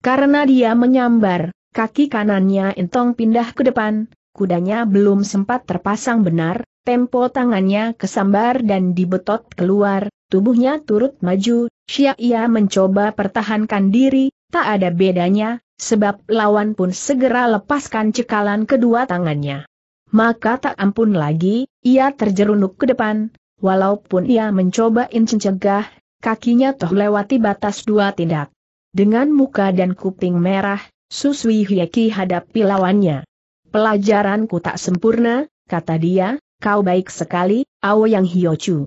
Karena dia menyambar, kaki kanannya entong pindah ke depan, kudanya belum sempat terpasang benar, tempo tangannya kesambar dan dibetot keluar, tubuhnya turut maju, Siap ia mencoba pertahankan diri, tak ada bedanya, sebab lawan pun segera lepaskan cekalan kedua tangannya. Maka tak ampun lagi, ia terjerunuk ke depan, walaupun ia mencoba incencegah kakinya toh lewati batas dua tindak. Dengan muka dan kuping merah, Suswi Hieki hadapi lawannya. Pelajaranku tak sempurna, kata dia, kau baik sekali, Yang Hyochu.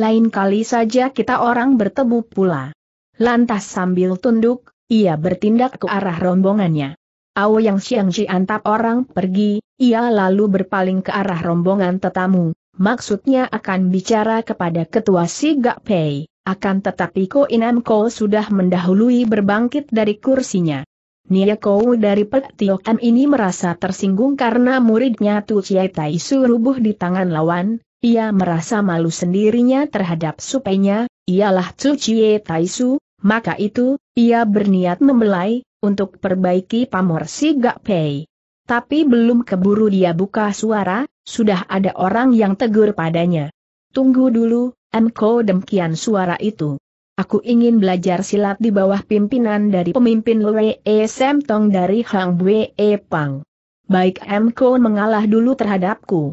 Lain kali saja kita orang bertemu pula. Lantas sambil tunduk, ia bertindak ke arah rombongannya. yang siang Xiangji antap orang pergi, ia lalu berpaling ke arah rombongan tetamu, maksudnya akan bicara kepada ketua si Gak Pei. Akan tetapi Ko Inam Ko sudah mendahului berbangkit dari kursinya. Nia Ko dari Pek Tiokan ini merasa tersinggung karena muridnya Tu Chiai Tai Su rubuh di tangan lawan, ia merasa malu sendirinya terhadap supainya, ialah Tu Chiai Tai Su, maka itu, ia berniat membelai, untuk perbaiki pamor si Gak Pei. Tapi belum keburu dia buka suara, sudah ada orang yang tegur padanya. Tunggu dulu, Mko demikian suara itu. Aku ingin belajar silat di bawah pimpinan dari pemimpin Lue E. Semtong dari Hang Bue E. Pang. Baik Mko mengalah dulu terhadapku.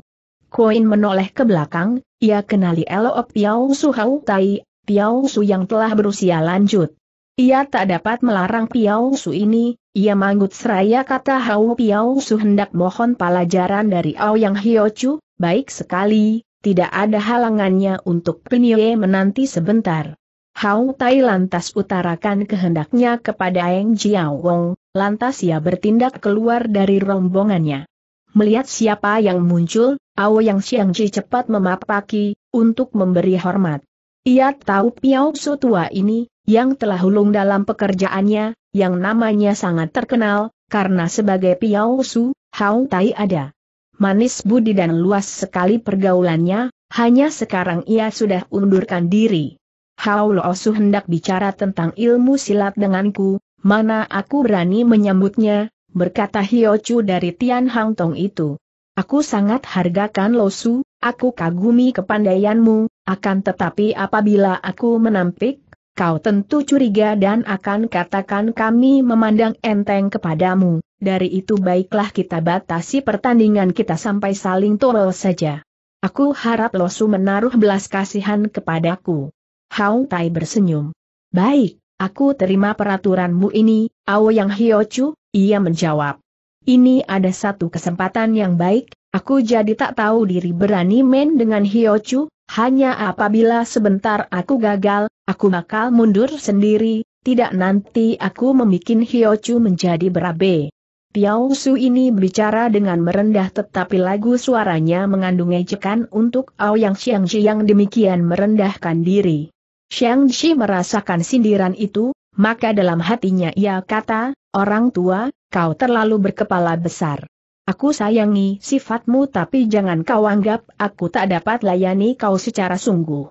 Koin menoleh ke belakang, ia kenali Elo Piao Su Hau Tai, Piao Su yang telah berusia lanjut. Ia tak dapat melarang Piao Su ini, ia manggut seraya kata Hau Piao Su hendak mohon pelajaran dari Ao Yang Hiochu, baik sekali, tidak ada halangannya untuk Pinye menanti sebentar. Hao Tai lantas utarakan kehendaknya kepada Eng Jiao Wong, lantas ia bertindak keluar dari rombongannya. Melihat siapa yang muncul, Ao Yang Ji cepat memapaki, untuk memberi hormat. Ia tahu Piao Su tua ini, yang telah hulung dalam pekerjaannya, yang namanya sangat terkenal, karena sebagai Piao Su, Hao Tai ada manis budi dan luas sekali pergaulannya, hanya sekarang ia sudah undurkan diri. Hao Lo hendak bicara tentang ilmu silat denganku, mana aku berani menyambutnya, berkata Hio Chu dari Tian Hang Tong itu. Aku sangat hargakan Losu, aku kagumi kepandaianmu, akan tetapi apabila aku menampik, kau tentu curiga dan akan katakan kami memandang enteng kepadamu. Dari itu baiklah kita batasi pertandingan kita sampai saling tolol saja. Aku harap Losu menaruh belas kasihan kepadaku. Hao Tai bersenyum. Baik, aku terima peraturanmu ini, Yang Hiochu, ia menjawab. Ini ada satu kesempatan yang baik, aku jadi tak tahu diri berani main dengan Hiochu, hanya apabila sebentar aku gagal, aku bakal mundur sendiri, tidak nanti aku membuat Hiochu menjadi berabe. Piao Su ini bicara dengan merendah tetapi lagu suaranya mengandung ejekan untuk Aoyang Xiangji yang demikian merendahkan diri. Xiangji merasakan sindiran itu, maka dalam hatinya ia kata, orang tua, kau terlalu berkepala besar. Aku sayangi sifatmu tapi jangan kau anggap aku tak dapat layani kau secara sungguh.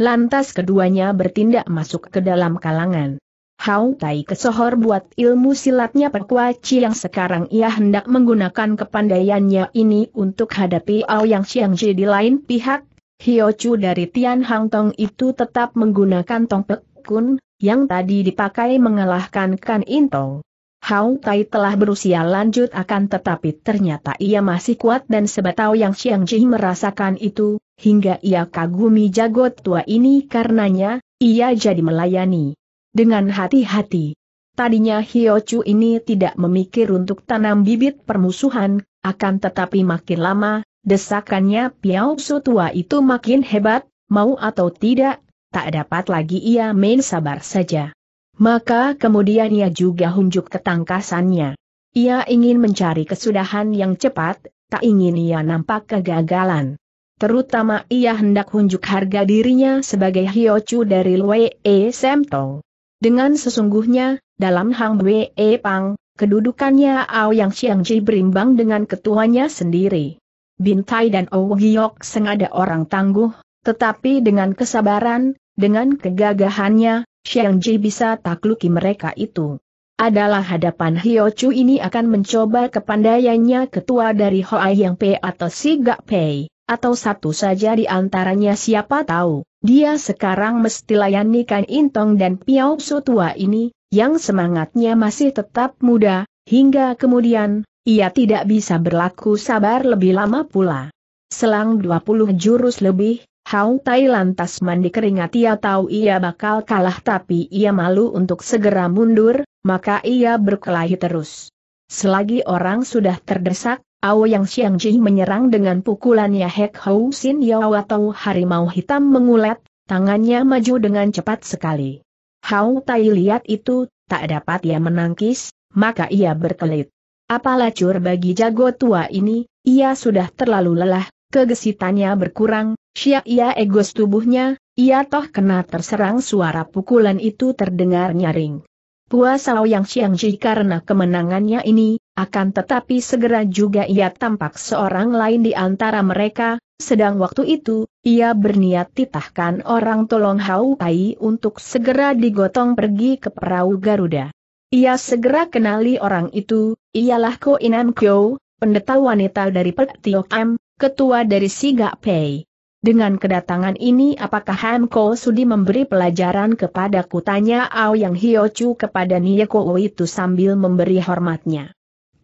Lantas keduanya bertindak masuk ke dalam kalangan. Hau Tai kesohor buat ilmu silatnya Pekuaci yang sekarang ia hendak menggunakan kepandaiannya ini untuk hadapi Ao Yang Jie di lain pihak. Hio Chu dari Tian Hang Tong itu tetap menggunakan Tong Pek Kun, yang tadi dipakai mengalahkan Kan Intong. Hau Tai telah berusia lanjut akan tetapi ternyata ia masih kuat dan sebatau yang Xiang Ji merasakan itu, hingga ia kagumi jago tua ini karenanya, ia jadi melayani dengan hati-hati. Tadinya Chu ini tidak memikir untuk tanam bibit permusuhan, akan tetapi makin lama, desakannya Piao Su tua itu makin hebat, mau atau tidak, tak dapat lagi ia main sabar saja. Maka kemudian ia juga hunjuk ketangkasannya. Ia ingin mencari kesudahan yang cepat, tak ingin ia nampak kegagalan. Terutama ia hendak hunjuk harga dirinya sebagai Chu dari Lue E Semtong. Dengan sesungguhnya, dalam Hang Wei Pang, kedudukannya Ao Yang Ji berimbang dengan ketuanya sendiri. Bintai dan Ou Giok sengada orang tangguh, tetapi dengan kesabaran, dengan kegagahannya, Ji bisa takluki mereka itu. Adalah hadapan Hio Chu ini akan mencoba kepandaiannya ketua dari Hoa Yang Pei atau Si Gak Pei, atau satu saja di antaranya siapa tahu. Dia sekarang mesti layani Kan Intong dan Piao Su tua ini, yang semangatnya masih tetap muda, hingga kemudian, ia tidak bisa berlaku sabar lebih lama pula. Selang 20 jurus lebih, Hau Tai lantas mandi keringat ia tahu ia bakal kalah tapi ia malu untuk segera mundur, maka ia berkelahi terus. Selagi orang sudah terdesak, Ao Yang Xiangji menyerang dengan pukulannya Hek Hou Sin Yao atau harimau hitam mengulat, tangannya maju dengan cepat sekali. Hao Tai lihat itu, tak dapat ia menangkis, maka ia berkelit. Apa lacur bagi jago tua ini, ia sudah terlalu lelah, kegesitannya berkurang, Siap ia egos tubuhnya, ia toh kena terserang suara pukulan itu terdengar nyaring. Puas Ao Yang Xiangji karena kemenangannya ini, akan tetapi segera juga ia tampak seorang lain di antara mereka, sedang waktu itu, ia berniat titahkan orang tolong Hau Pai untuk segera digotong pergi ke perahu Garuda. Ia segera kenali orang itu, ialah Ko Inan Kyo, pendeta wanita dari Pek Tiok M, ketua dari Siga Pei. Dengan kedatangan ini apakah Han Ko Sudi memberi pelajaran kepada kutanya Ao Yang Hyo Chu kepada Ko itu sambil memberi hormatnya.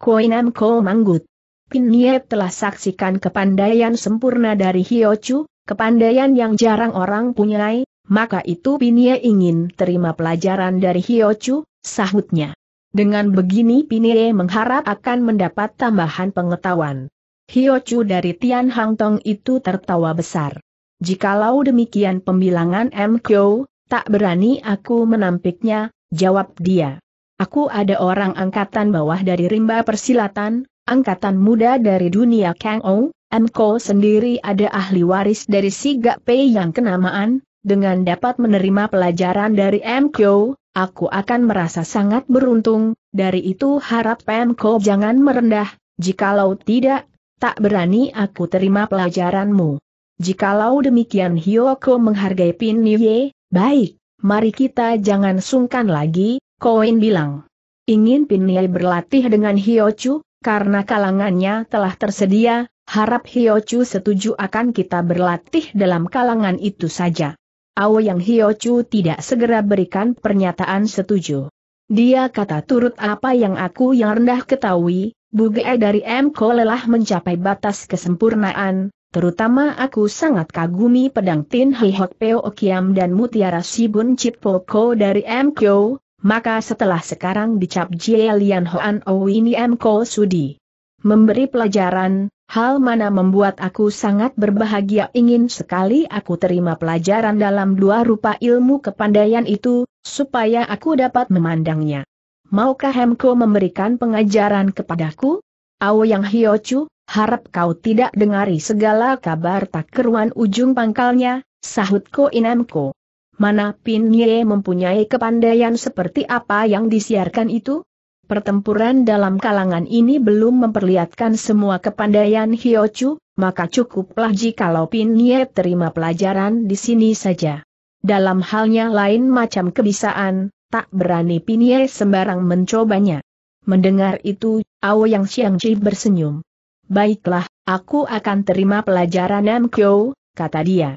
Koinam Ko Manggut. Pin Nye telah saksikan kepandaian sempurna dari Hiochu, kepandaian yang jarang orang punyai, maka itu Pinie ingin terima pelajaran dari Hiochu, sahutnya. Dengan begini Pinie mengharap akan mendapat tambahan pengetahuan. Hiochu dari Tian Hang Tong itu tertawa besar. Jikalau demikian pembilangan M. Kyo, tak berani aku menampiknya, jawab dia. Aku ada orang angkatan bawah dari rimba persilatan, angkatan muda dari dunia Kang O, Mko sendiri ada ahli waris dari gak Pei yang kenamaan, dengan dapat menerima pelajaran dari Mko, aku akan merasa sangat beruntung, dari itu harap Mko jangan merendah, jikalau tidak, tak berani aku terima pelajaranmu. Jikalau demikian Hyoko menghargai Pin Niye, baik, mari kita jangan sungkan lagi, Koin bilang. Ingin Pinil berlatih dengan Hiochu, karena kalangannya telah tersedia, harap Hiochu setuju akan kita berlatih dalam kalangan itu saja. Ao yang Hiochu tidak segera berikan pernyataan setuju. Dia kata turut apa yang aku yang rendah ketahui, bugei dari Mko lelah mencapai batas kesempurnaan, terutama aku sangat kagumi pedang Tin Hok Peo Okiam dan Mutiara Sibun Chipoko dari Mko maka setelah sekarang dicap Jie Lian Hoan O ini M. Sudi. Memberi pelajaran, hal mana membuat aku sangat berbahagia ingin sekali aku terima pelajaran dalam dua rupa ilmu kepandaian itu, supaya aku dapat memandangnya. Maukah Hemko memberikan pengajaran kepadaku? yang Hiochu, harap kau tidak dengari segala kabar tak keruan ujung pangkalnya, sahut Ko Inamko. Mana Pin Ye mempunyai kepandaian seperti apa yang disiarkan itu? Pertempuran dalam kalangan ini belum memperlihatkan semua kepandaian Chu, maka cukuplah jikalau Pin Ye terima pelajaran di sini saja. Dalam halnya lain macam kebisaan, tak berani Pin Ye sembarang mencobanya. Mendengar itu, Ao Yang Chi bersenyum. Baiklah, aku akan terima pelajaran Nam Kyo, kata dia.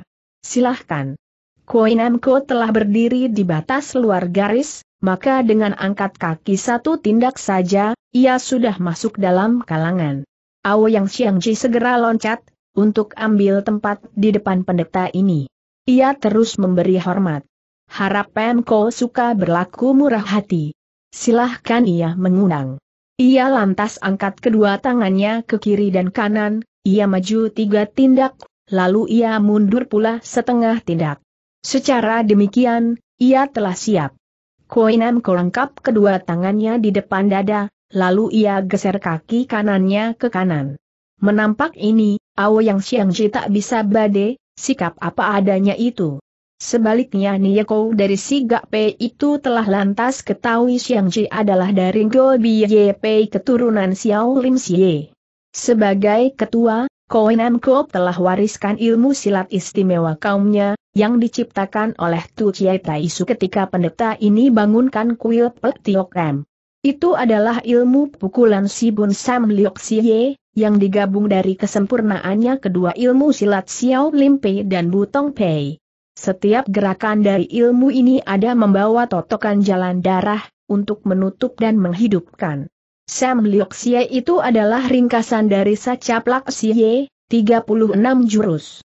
Silahkan. Koinamko telah berdiri di batas luar garis, maka dengan angkat kaki satu tindak saja, ia sudah masuk dalam kalangan. Ao Yang Xiangji segera loncat, untuk ambil tempat di depan pendeta ini. Ia terus memberi hormat. Harap Pemko suka berlaku murah hati. Silahkan ia mengundang. Ia lantas angkat kedua tangannya ke kiri dan kanan, ia maju tiga tindak, lalu ia mundur pula setengah tindak. Secara demikian, ia telah siap. Koinam kelengkap kedua tangannya di depan dada, lalu ia geser kaki kanannya ke kanan. Menampak ini, Ao Yang Xiangji tak bisa bade, sikap apa adanya itu. Sebaliknya Nieko dari si Pei itu telah lantas ketahui Xiangji adalah dari Gobi Pei keturunan Xiao Lim Xie. Sebagai ketua, Koinam Koop telah wariskan ilmu silat istimewa kaumnya, yang diciptakan oleh Tu Chiai Su ketika pendeta ini bangunkan kuil Pek Tiok M. Itu adalah ilmu pukulan Sibun Sam Liok Siye, yang digabung dari kesempurnaannya kedua ilmu silat Xiao Pei dan Butong Pei. Setiap gerakan dari ilmu ini ada membawa totokan jalan darah, untuk menutup dan menghidupkan. Sam Liok Siye itu adalah ringkasan dari Sacaplak Siye, 36 jurus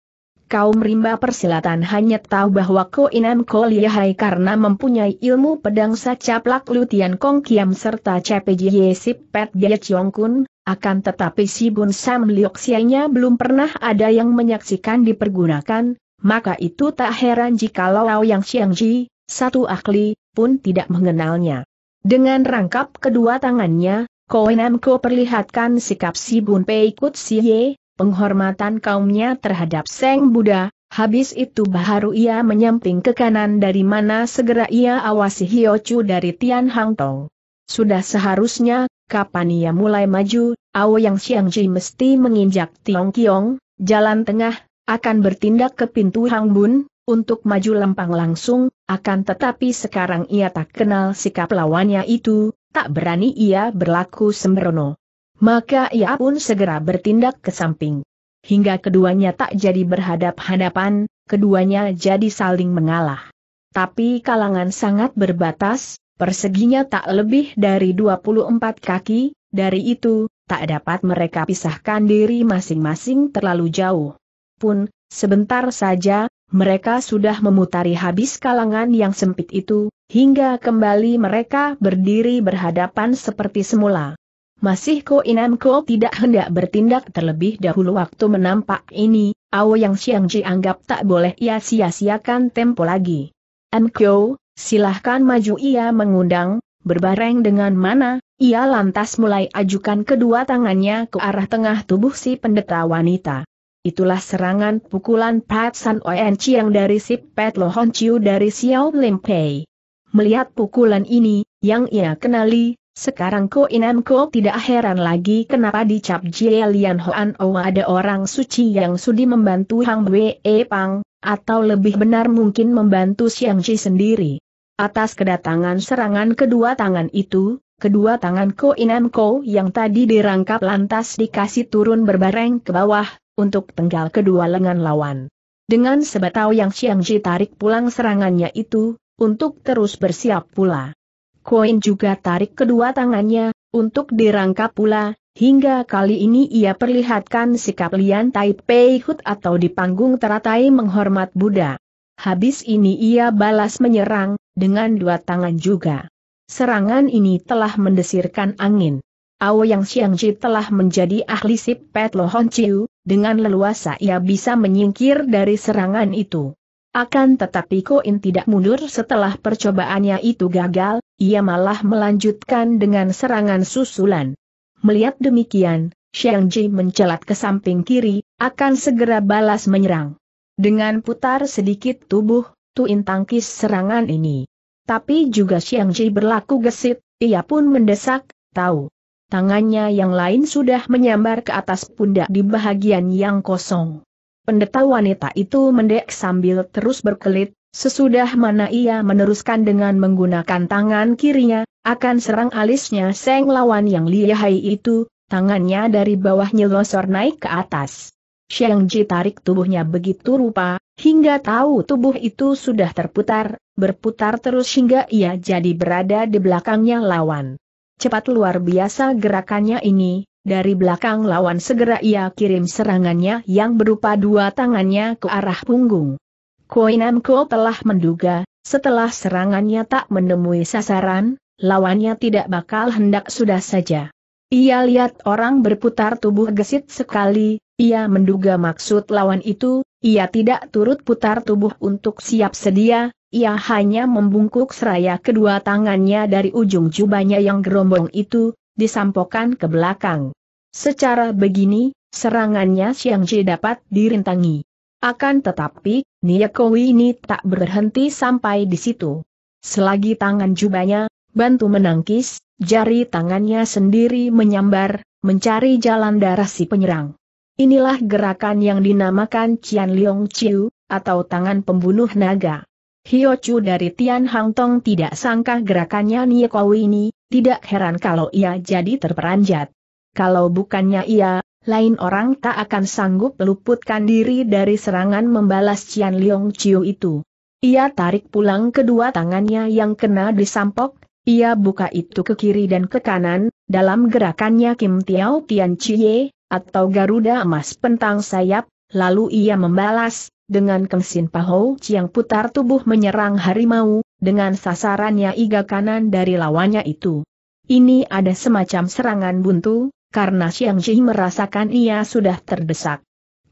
kaum rimba persilatan hanya tahu bahwa Ko Inam Ko Lihai karena mempunyai ilmu pedang sacaplak Lutian Kong Kiam serta CPJ Sip Pet Dia Chiong Kun, akan tetapi si Bun Sam Liok Sianya belum pernah ada yang menyaksikan dipergunakan, maka itu tak heran jika Lawau Yang Xiang Ji, satu ahli, pun tidak mengenalnya. Dengan rangkap kedua tangannya, Ko Inam Ko perlihatkan sikap si Bun Pei Kut Si Ye, penghormatan kaumnya terhadap Seng Buddha, habis itu baru ia menyamping ke kanan dari mana segera ia awasi Hio Chu dari Tian Hang Tong. Sudah seharusnya, kapan ia mulai maju, Ao Yang Ji mesti menginjak Tiong Kiong, jalan tengah, akan bertindak ke pintu Hang Bun, untuk maju lempang langsung, akan tetapi sekarang ia tak kenal sikap lawannya itu, tak berani ia berlaku sembrono maka ia pun segera bertindak ke samping. Hingga keduanya tak jadi berhadap-hadapan, keduanya jadi saling mengalah. Tapi kalangan sangat berbatas, perseginya tak lebih dari 24 kaki, dari itu, tak dapat mereka pisahkan diri masing-masing terlalu jauh. Pun, sebentar saja, mereka sudah memutari habis kalangan yang sempit itu, hingga kembali mereka berdiri berhadapan seperti semula. Masih Ko Inam Ko tidak hendak bertindak terlebih dahulu waktu menampak ini, Ao Yang siang Ji anggap tak boleh ia sia-siakan tempo lagi. Am Kyo, silahkan maju ia mengundang, berbareng dengan mana, ia lantas mulai ajukan kedua tangannya ke arah tengah tubuh si pendeta wanita. Itulah serangan pukulan Pat San Oen Chiang dari si Pat Lohon Chiu dari Xiao Lim Pei. Melihat pukulan ini, yang ia kenali, sekarang Ko Inan Ko tidak heran lagi kenapa di Cap Jie Lian Hoan Owa oh ada orang suci yang sudi membantu Hang Wei e Pang, atau lebih benar mungkin membantu Xiang Ji sendiri. Atas kedatangan serangan kedua tangan itu, kedua tangan Ko Inan Ko yang tadi dirangkap lantas dikasih turun berbareng ke bawah, untuk penggal kedua lengan lawan. Dengan sebatau yang Xiang Ji tarik pulang serangannya itu, untuk terus bersiap pula. Koin juga tarik kedua tangannya, untuk dirangkap pula, hingga kali ini ia perlihatkan sikap Lian Tai Pei Hut atau di panggung teratai menghormat Buddha. Habis ini ia balas menyerang, dengan dua tangan juga. Serangan ini telah mendesirkan angin. Ao Yang Xiangji telah menjadi ahli sip Pet Lohon Chiu, dengan leluasa ia bisa menyingkir dari serangan itu. Akan tetapi Koin tidak mundur setelah percobaannya itu gagal, ia malah melanjutkan dengan serangan susulan. Melihat demikian, Xiang Ji mencelat ke samping kiri, akan segera balas menyerang. Dengan putar sedikit tubuh, Tuin tangkis serangan ini. Tapi juga Xiang Ji berlaku gesit, ia pun mendesak, tahu. Tangannya yang lain sudah menyambar ke atas pundak di bahagian yang kosong. Pendeta wanita itu mendek sambil terus berkelit, sesudah mana ia meneruskan dengan menggunakan tangan kirinya, akan serang alisnya seng lawan yang lihai itu, tangannya dari bawah nyelosor naik ke atas. Sheng Ji tarik tubuhnya begitu rupa, hingga tahu tubuh itu sudah terputar, berputar terus hingga ia jadi berada di belakangnya lawan. Cepat luar biasa gerakannya ini, dari belakang lawan segera ia kirim serangannya yang berupa dua tangannya ke arah punggung. Koinamko telah menduga, setelah serangannya tak menemui sasaran, lawannya tidak bakal hendak sudah saja. Ia lihat orang berputar tubuh gesit sekali, ia menduga maksud lawan itu, ia tidak turut putar tubuh untuk siap sedia, ia hanya membungkuk seraya kedua tangannya dari ujung jubahnya yang gerombong itu, disampokan ke belakang. Secara begini, serangannya Xiang Ji dapat dirintangi. Akan tetapi, Niakowi ini tak berhenti sampai di situ. Selagi tangan jubahnya, bantu menangkis, jari tangannya sendiri menyambar, mencari jalan darah si penyerang. Inilah gerakan yang dinamakan Qian Liong Chiu, atau tangan pembunuh naga. Hio Chu dari Tian Hang Tong tidak sangka gerakannya Niekau ini, tidak heran kalau ia jadi terperanjat. Kalau bukannya ia, lain orang tak akan sanggup luputkan diri dari serangan membalas Cian Liong Chiu itu. Ia tarik pulang kedua tangannya yang kena disampok, ia buka itu ke kiri dan ke kanan, dalam gerakannya Kim Tiao Tian Chie, atau Garuda Emas Pentang Sayap, lalu ia membalas, dengan Kengsin Pahou Chiang putar tubuh menyerang harimau, dengan sasarannya iga kanan dari lawannya itu. Ini ada semacam serangan buntu, karena Xiang Ji merasakan ia sudah terdesak.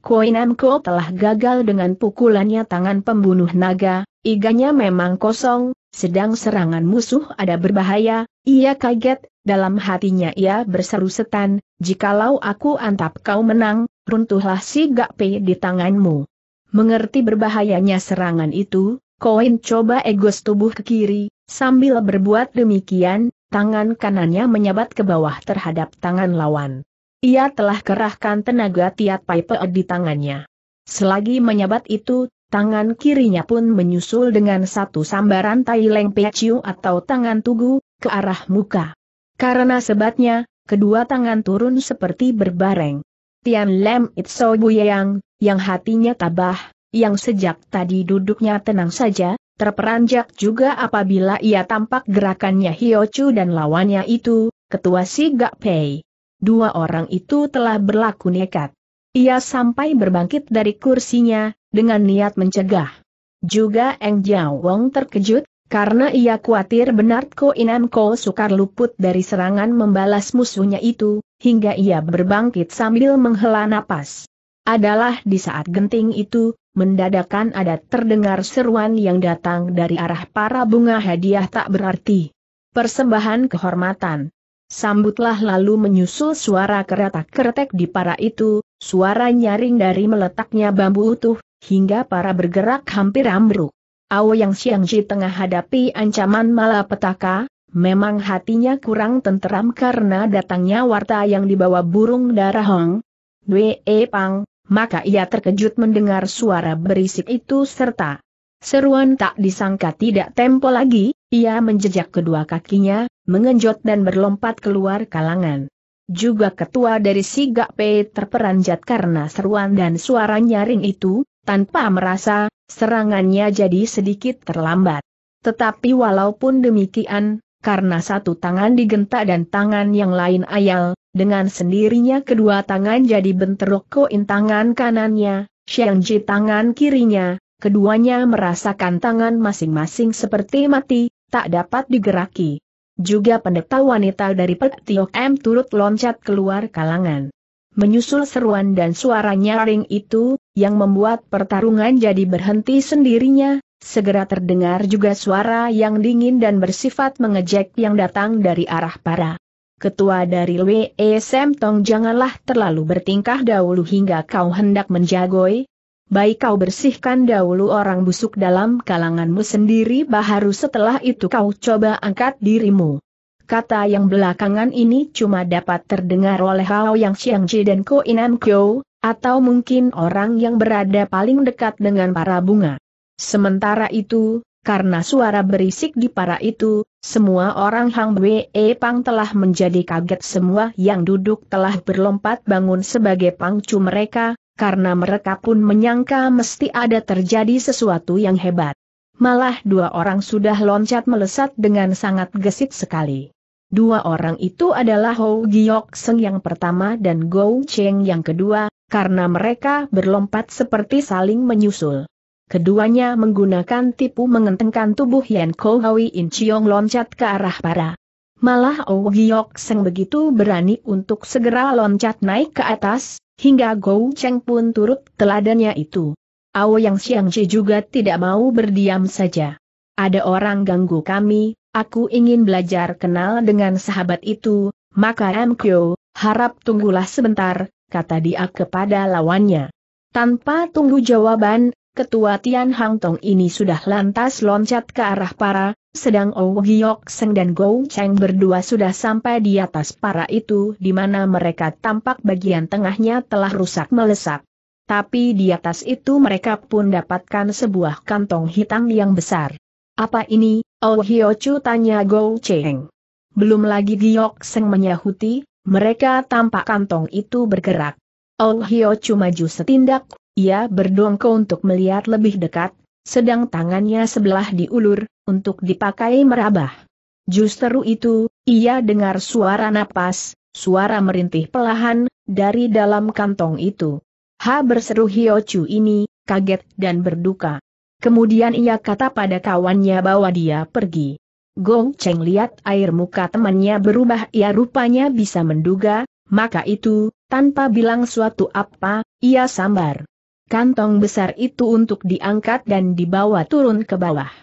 Koinan Ko telah gagal dengan pukulannya tangan pembunuh naga, iganya memang kosong, sedang serangan musuh ada berbahaya, ia kaget, dalam hatinya ia berseru setan, jikalau aku antap kau menang, runtuhlah si gak pe di tanganmu. Mengerti berbahayanya serangan itu, Koin coba egos tubuh ke kiri, sambil berbuat demikian, tangan kanannya menyabat ke bawah terhadap tangan lawan. Ia telah kerahkan tenaga Tiat pipe di tangannya. Selagi menyabat itu, tangan kirinya pun menyusul dengan satu sambaran tai leng peciu atau tangan tugu, ke arah muka. Karena sebatnya, kedua tangan turun seperti berbareng. Tian Lem Itso Yang yang hatinya tabah, yang sejak tadi duduknya tenang saja, terperanjak juga apabila ia tampak gerakannya Hiochu dan lawannya itu, ketua si Gak Pei. Dua orang itu telah berlaku nekat. Ia sampai berbangkit dari kursinya, dengan niat mencegah. Juga Eng Jiao Wong terkejut, karena ia khawatir benar Ko Inan Ko sukar luput dari serangan membalas musuhnya itu, hingga ia berbangkit sambil menghela napas adalah di saat genting itu, mendadakan ada terdengar seruan yang datang dari arah para bunga hadiah tak berarti. Persembahan kehormatan. Sambutlah lalu menyusul suara keretak-keretek di para itu, suara nyaring dari meletaknya bambu utuh, hingga para bergerak hampir ambruk. Awo yang siang si tengah hadapi ancaman malapetaka, memang hatinya kurang tenteram karena datangnya warta yang dibawa burung darah Hong. Dwee Pang, maka ia terkejut mendengar suara berisik itu serta seruan tak disangka tidak tempo lagi, ia menjejak kedua kakinya, mengenjot dan berlompat keluar kalangan. Juga ketua dari Sigak P terperanjat karena seruan dan suara nyaring itu, tanpa merasa, serangannya jadi sedikit terlambat. Tetapi walaupun demikian, karena satu tangan digentak dan tangan yang lain ayal, dengan sendirinya kedua tangan jadi bentrok koin tangan kanannya, Ji tangan kirinya, keduanya merasakan tangan masing-masing seperti mati, tak dapat digeraki. Juga pendeta wanita dari petiok M turut loncat keluar kalangan. Menyusul seruan dan suara nyaring itu, yang membuat pertarungan jadi berhenti sendirinya, Segera terdengar juga suara yang dingin dan bersifat mengejek yang datang dari arah para. Ketua dari WESM Tong, janganlah terlalu bertingkah dahulu hingga kau hendak menjagoi. Baik kau bersihkan dahulu orang busuk dalam kalanganmu sendiri baharu setelah itu kau coba angkat dirimu. Kata yang belakangan ini cuma dapat terdengar oleh Hao Yang Xiangji dan Ko Inan Kyo, atau mungkin orang yang berada paling dekat dengan para bunga. Sementara itu, karena suara berisik di para itu, semua orang Hang Wei Pang telah menjadi kaget semua yang duduk telah berlompat bangun sebagai pangcu mereka, karena mereka pun menyangka mesti ada terjadi sesuatu yang hebat. Malah dua orang sudah loncat melesat dengan sangat gesit sekali. Dua orang itu adalah Hou Giok Seng yang pertama dan Gou Cheng yang kedua, karena mereka berlompat seperti saling menyusul. Keduanya menggunakan tipu mengentengkan tubuh Yan Kou Hui In Chiong loncat ke arah para. Malah Oh Giok Seng begitu berani untuk segera loncat naik ke atas, hingga Gou Cheng pun turut teladannya itu. Ao Yang Xiang Ji juga tidak mau berdiam saja. Ada orang ganggu kami, aku ingin belajar kenal dengan sahabat itu, maka M. Kyo, harap tunggulah sebentar, kata dia kepada lawannya. Tanpa tunggu jawaban, ketua Tian Hang Tong ini sudah lantas loncat ke arah para, sedang Oh Giok Seng dan Gou Cheng berdua sudah sampai di atas para itu di mana mereka tampak bagian tengahnya telah rusak melesak. Tapi di atas itu mereka pun dapatkan sebuah kantong hitam yang besar. Apa ini, Oh Hyo tanya Gou Cheng. Belum lagi Giok Seng menyahuti, mereka tampak kantong itu bergerak. Oh Hyo maju setindak ia berdongko untuk melihat lebih dekat, sedang tangannya sebelah diulur, untuk dipakai merabah. Justru itu, ia dengar suara napas, suara merintih pelahan, dari dalam kantong itu. Ha berseru Hio Chu ini, kaget dan berduka. Kemudian ia kata pada kawannya bahwa dia pergi. Gong Cheng lihat air muka temannya berubah ia rupanya bisa menduga, maka itu, tanpa bilang suatu apa, ia sambar. Kantong besar itu untuk diangkat dan dibawa turun ke bawah.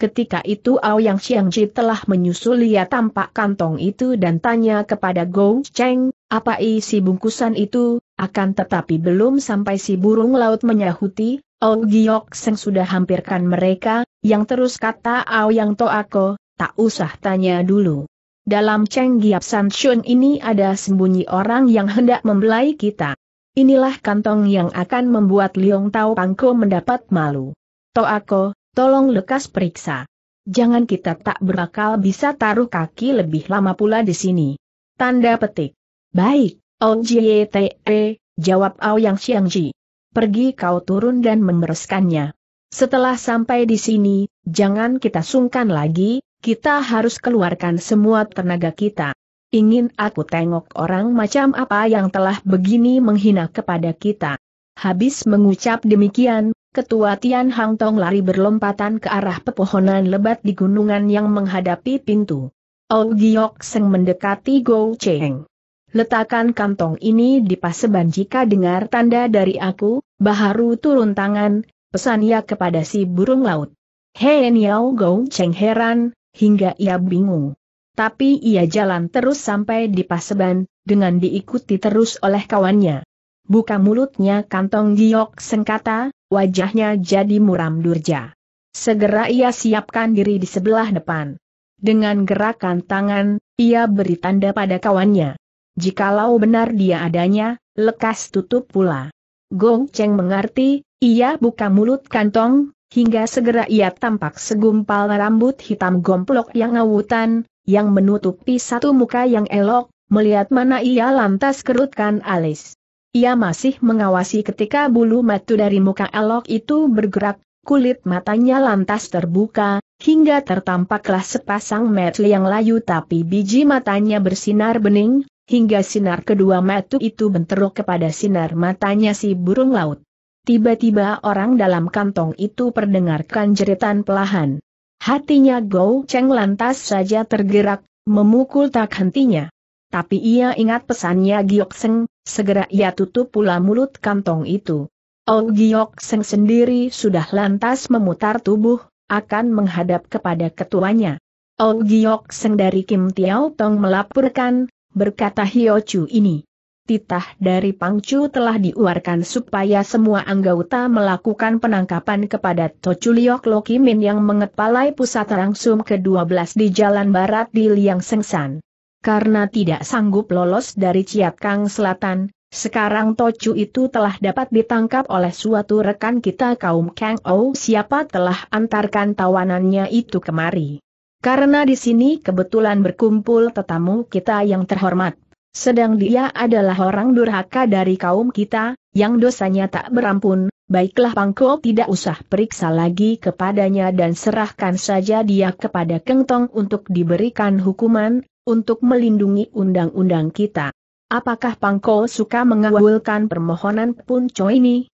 Ketika itu Aoyang Xiangji telah menyusul ia ya tampak kantong itu dan tanya kepada Gou Cheng, apa isi bungkusan itu, akan tetapi belum sampai si burung laut menyahuti, Oh Giok Seng sudah hampirkan mereka, yang terus kata Aoyang Toako, tak usah tanya dulu. Dalam Cheng Giap San Shun ini ada sembunyi orang yang hendak membelai kita. Inilah kantong yang akan membuat Liong Tao Pangko mendapat malu. Toako, tolong lekas periksa. Jangan kita tak berakal bisa taruh kaki lebih lama pula di sini. Tanda petik. Baik, Ong OJTE, jawab Ao Yang Ji. Pergi kau turun dan membereskannya. Setelah sampai di sini, jangan kita sungkan lagi, kita harus keluarkan semua tenaga kita. Ingin aku tengok orang macam apa yang telah begini menghina kepada kita. Habis mengucap demikian, Ketua Tian Hang Tong lari berlompatan ke arah pepohonan lebat di gunungan yang menghadapi pintu. Oh Giok Seng mendekati Go Cheng. Letakkan kantong ini di paseban jika dengar tanda dari aku, Baharu turun tangan, pesannya kepada si burung laut. Hei Niao Go Cheng heran, hingga ia bingung tapi ia jalan terus sampai di Paseban, dengan diikuti terus oleh kawannya. Buka mulutnya kantong giok sengkata, wajahnya jadi muram durja. Segera ia siapkan diri di sebelah depan. Dengan gerakan tangan, ia beri tanda pada kawannya. Jikalau benar dia adanya, lekas tutup pula. Gong Cheng mengerti, ia buka mulut kantong, hingga segera ia tampak segumpal rambut hitam gomplok yang ngawutan, yang menutupi satu muka yang elok, melihat mana ia lantas kerutkan alis. Ia masih mengawasi ketika bulu matu dari muka elok itu bergerak, kulit matanya lantas terbuka, hingga tertampaklah sepasang mata yang layu tapi biji matanya bersinar bening, hingga sinar kedua mata itu bentrok kepada sinar matanya si burung laut. Tiba-tiba orang dalam kantong itu perdengarkan jeritan pelahan. Hatinya Go Cheng lantas saja tergerak, memukul tak hentinya. Tapi ia ingat pesannya Giok Seng, segera ia tutup pula mulut kantong itu. Oh Giok Seng sendiri sudah lantas memutar tubuh, akan menghadap kepada ketuanya. Oh Giok Seng dari Kim Tiao Tong melaporkan, berkata Hio Chu ini titah dari Pangcu telah diuarkan supaya semua anggota melakukan penangkapan kepada Toculiok Lokimin yang mengepalai pusat rangsum ke-12 di Jalan Barat di Liang Sengsan. Karena tidak sanggup lolos dari Kang Selatan, sekarang Tochu itu telah dapat ditangkap oleh suatu rekan kita kaum Kang Ou siapa telah antarkan tawanannya itu kemari. Karena di sini kebetulan berkumpul tetamu kita yang terhormat sedang dia adalah orang durhaka dari kaum kita, yang dosanya tak berampun, baiklah Pangko tidak usah periksa lagi kepadanya dan serahkan saja dia kepada Kengtong untuk diberikan hukuman, untuk melindungi undang-undang kita. Apakah Pangko suka mengawulkan permohonan Pun Choi ini?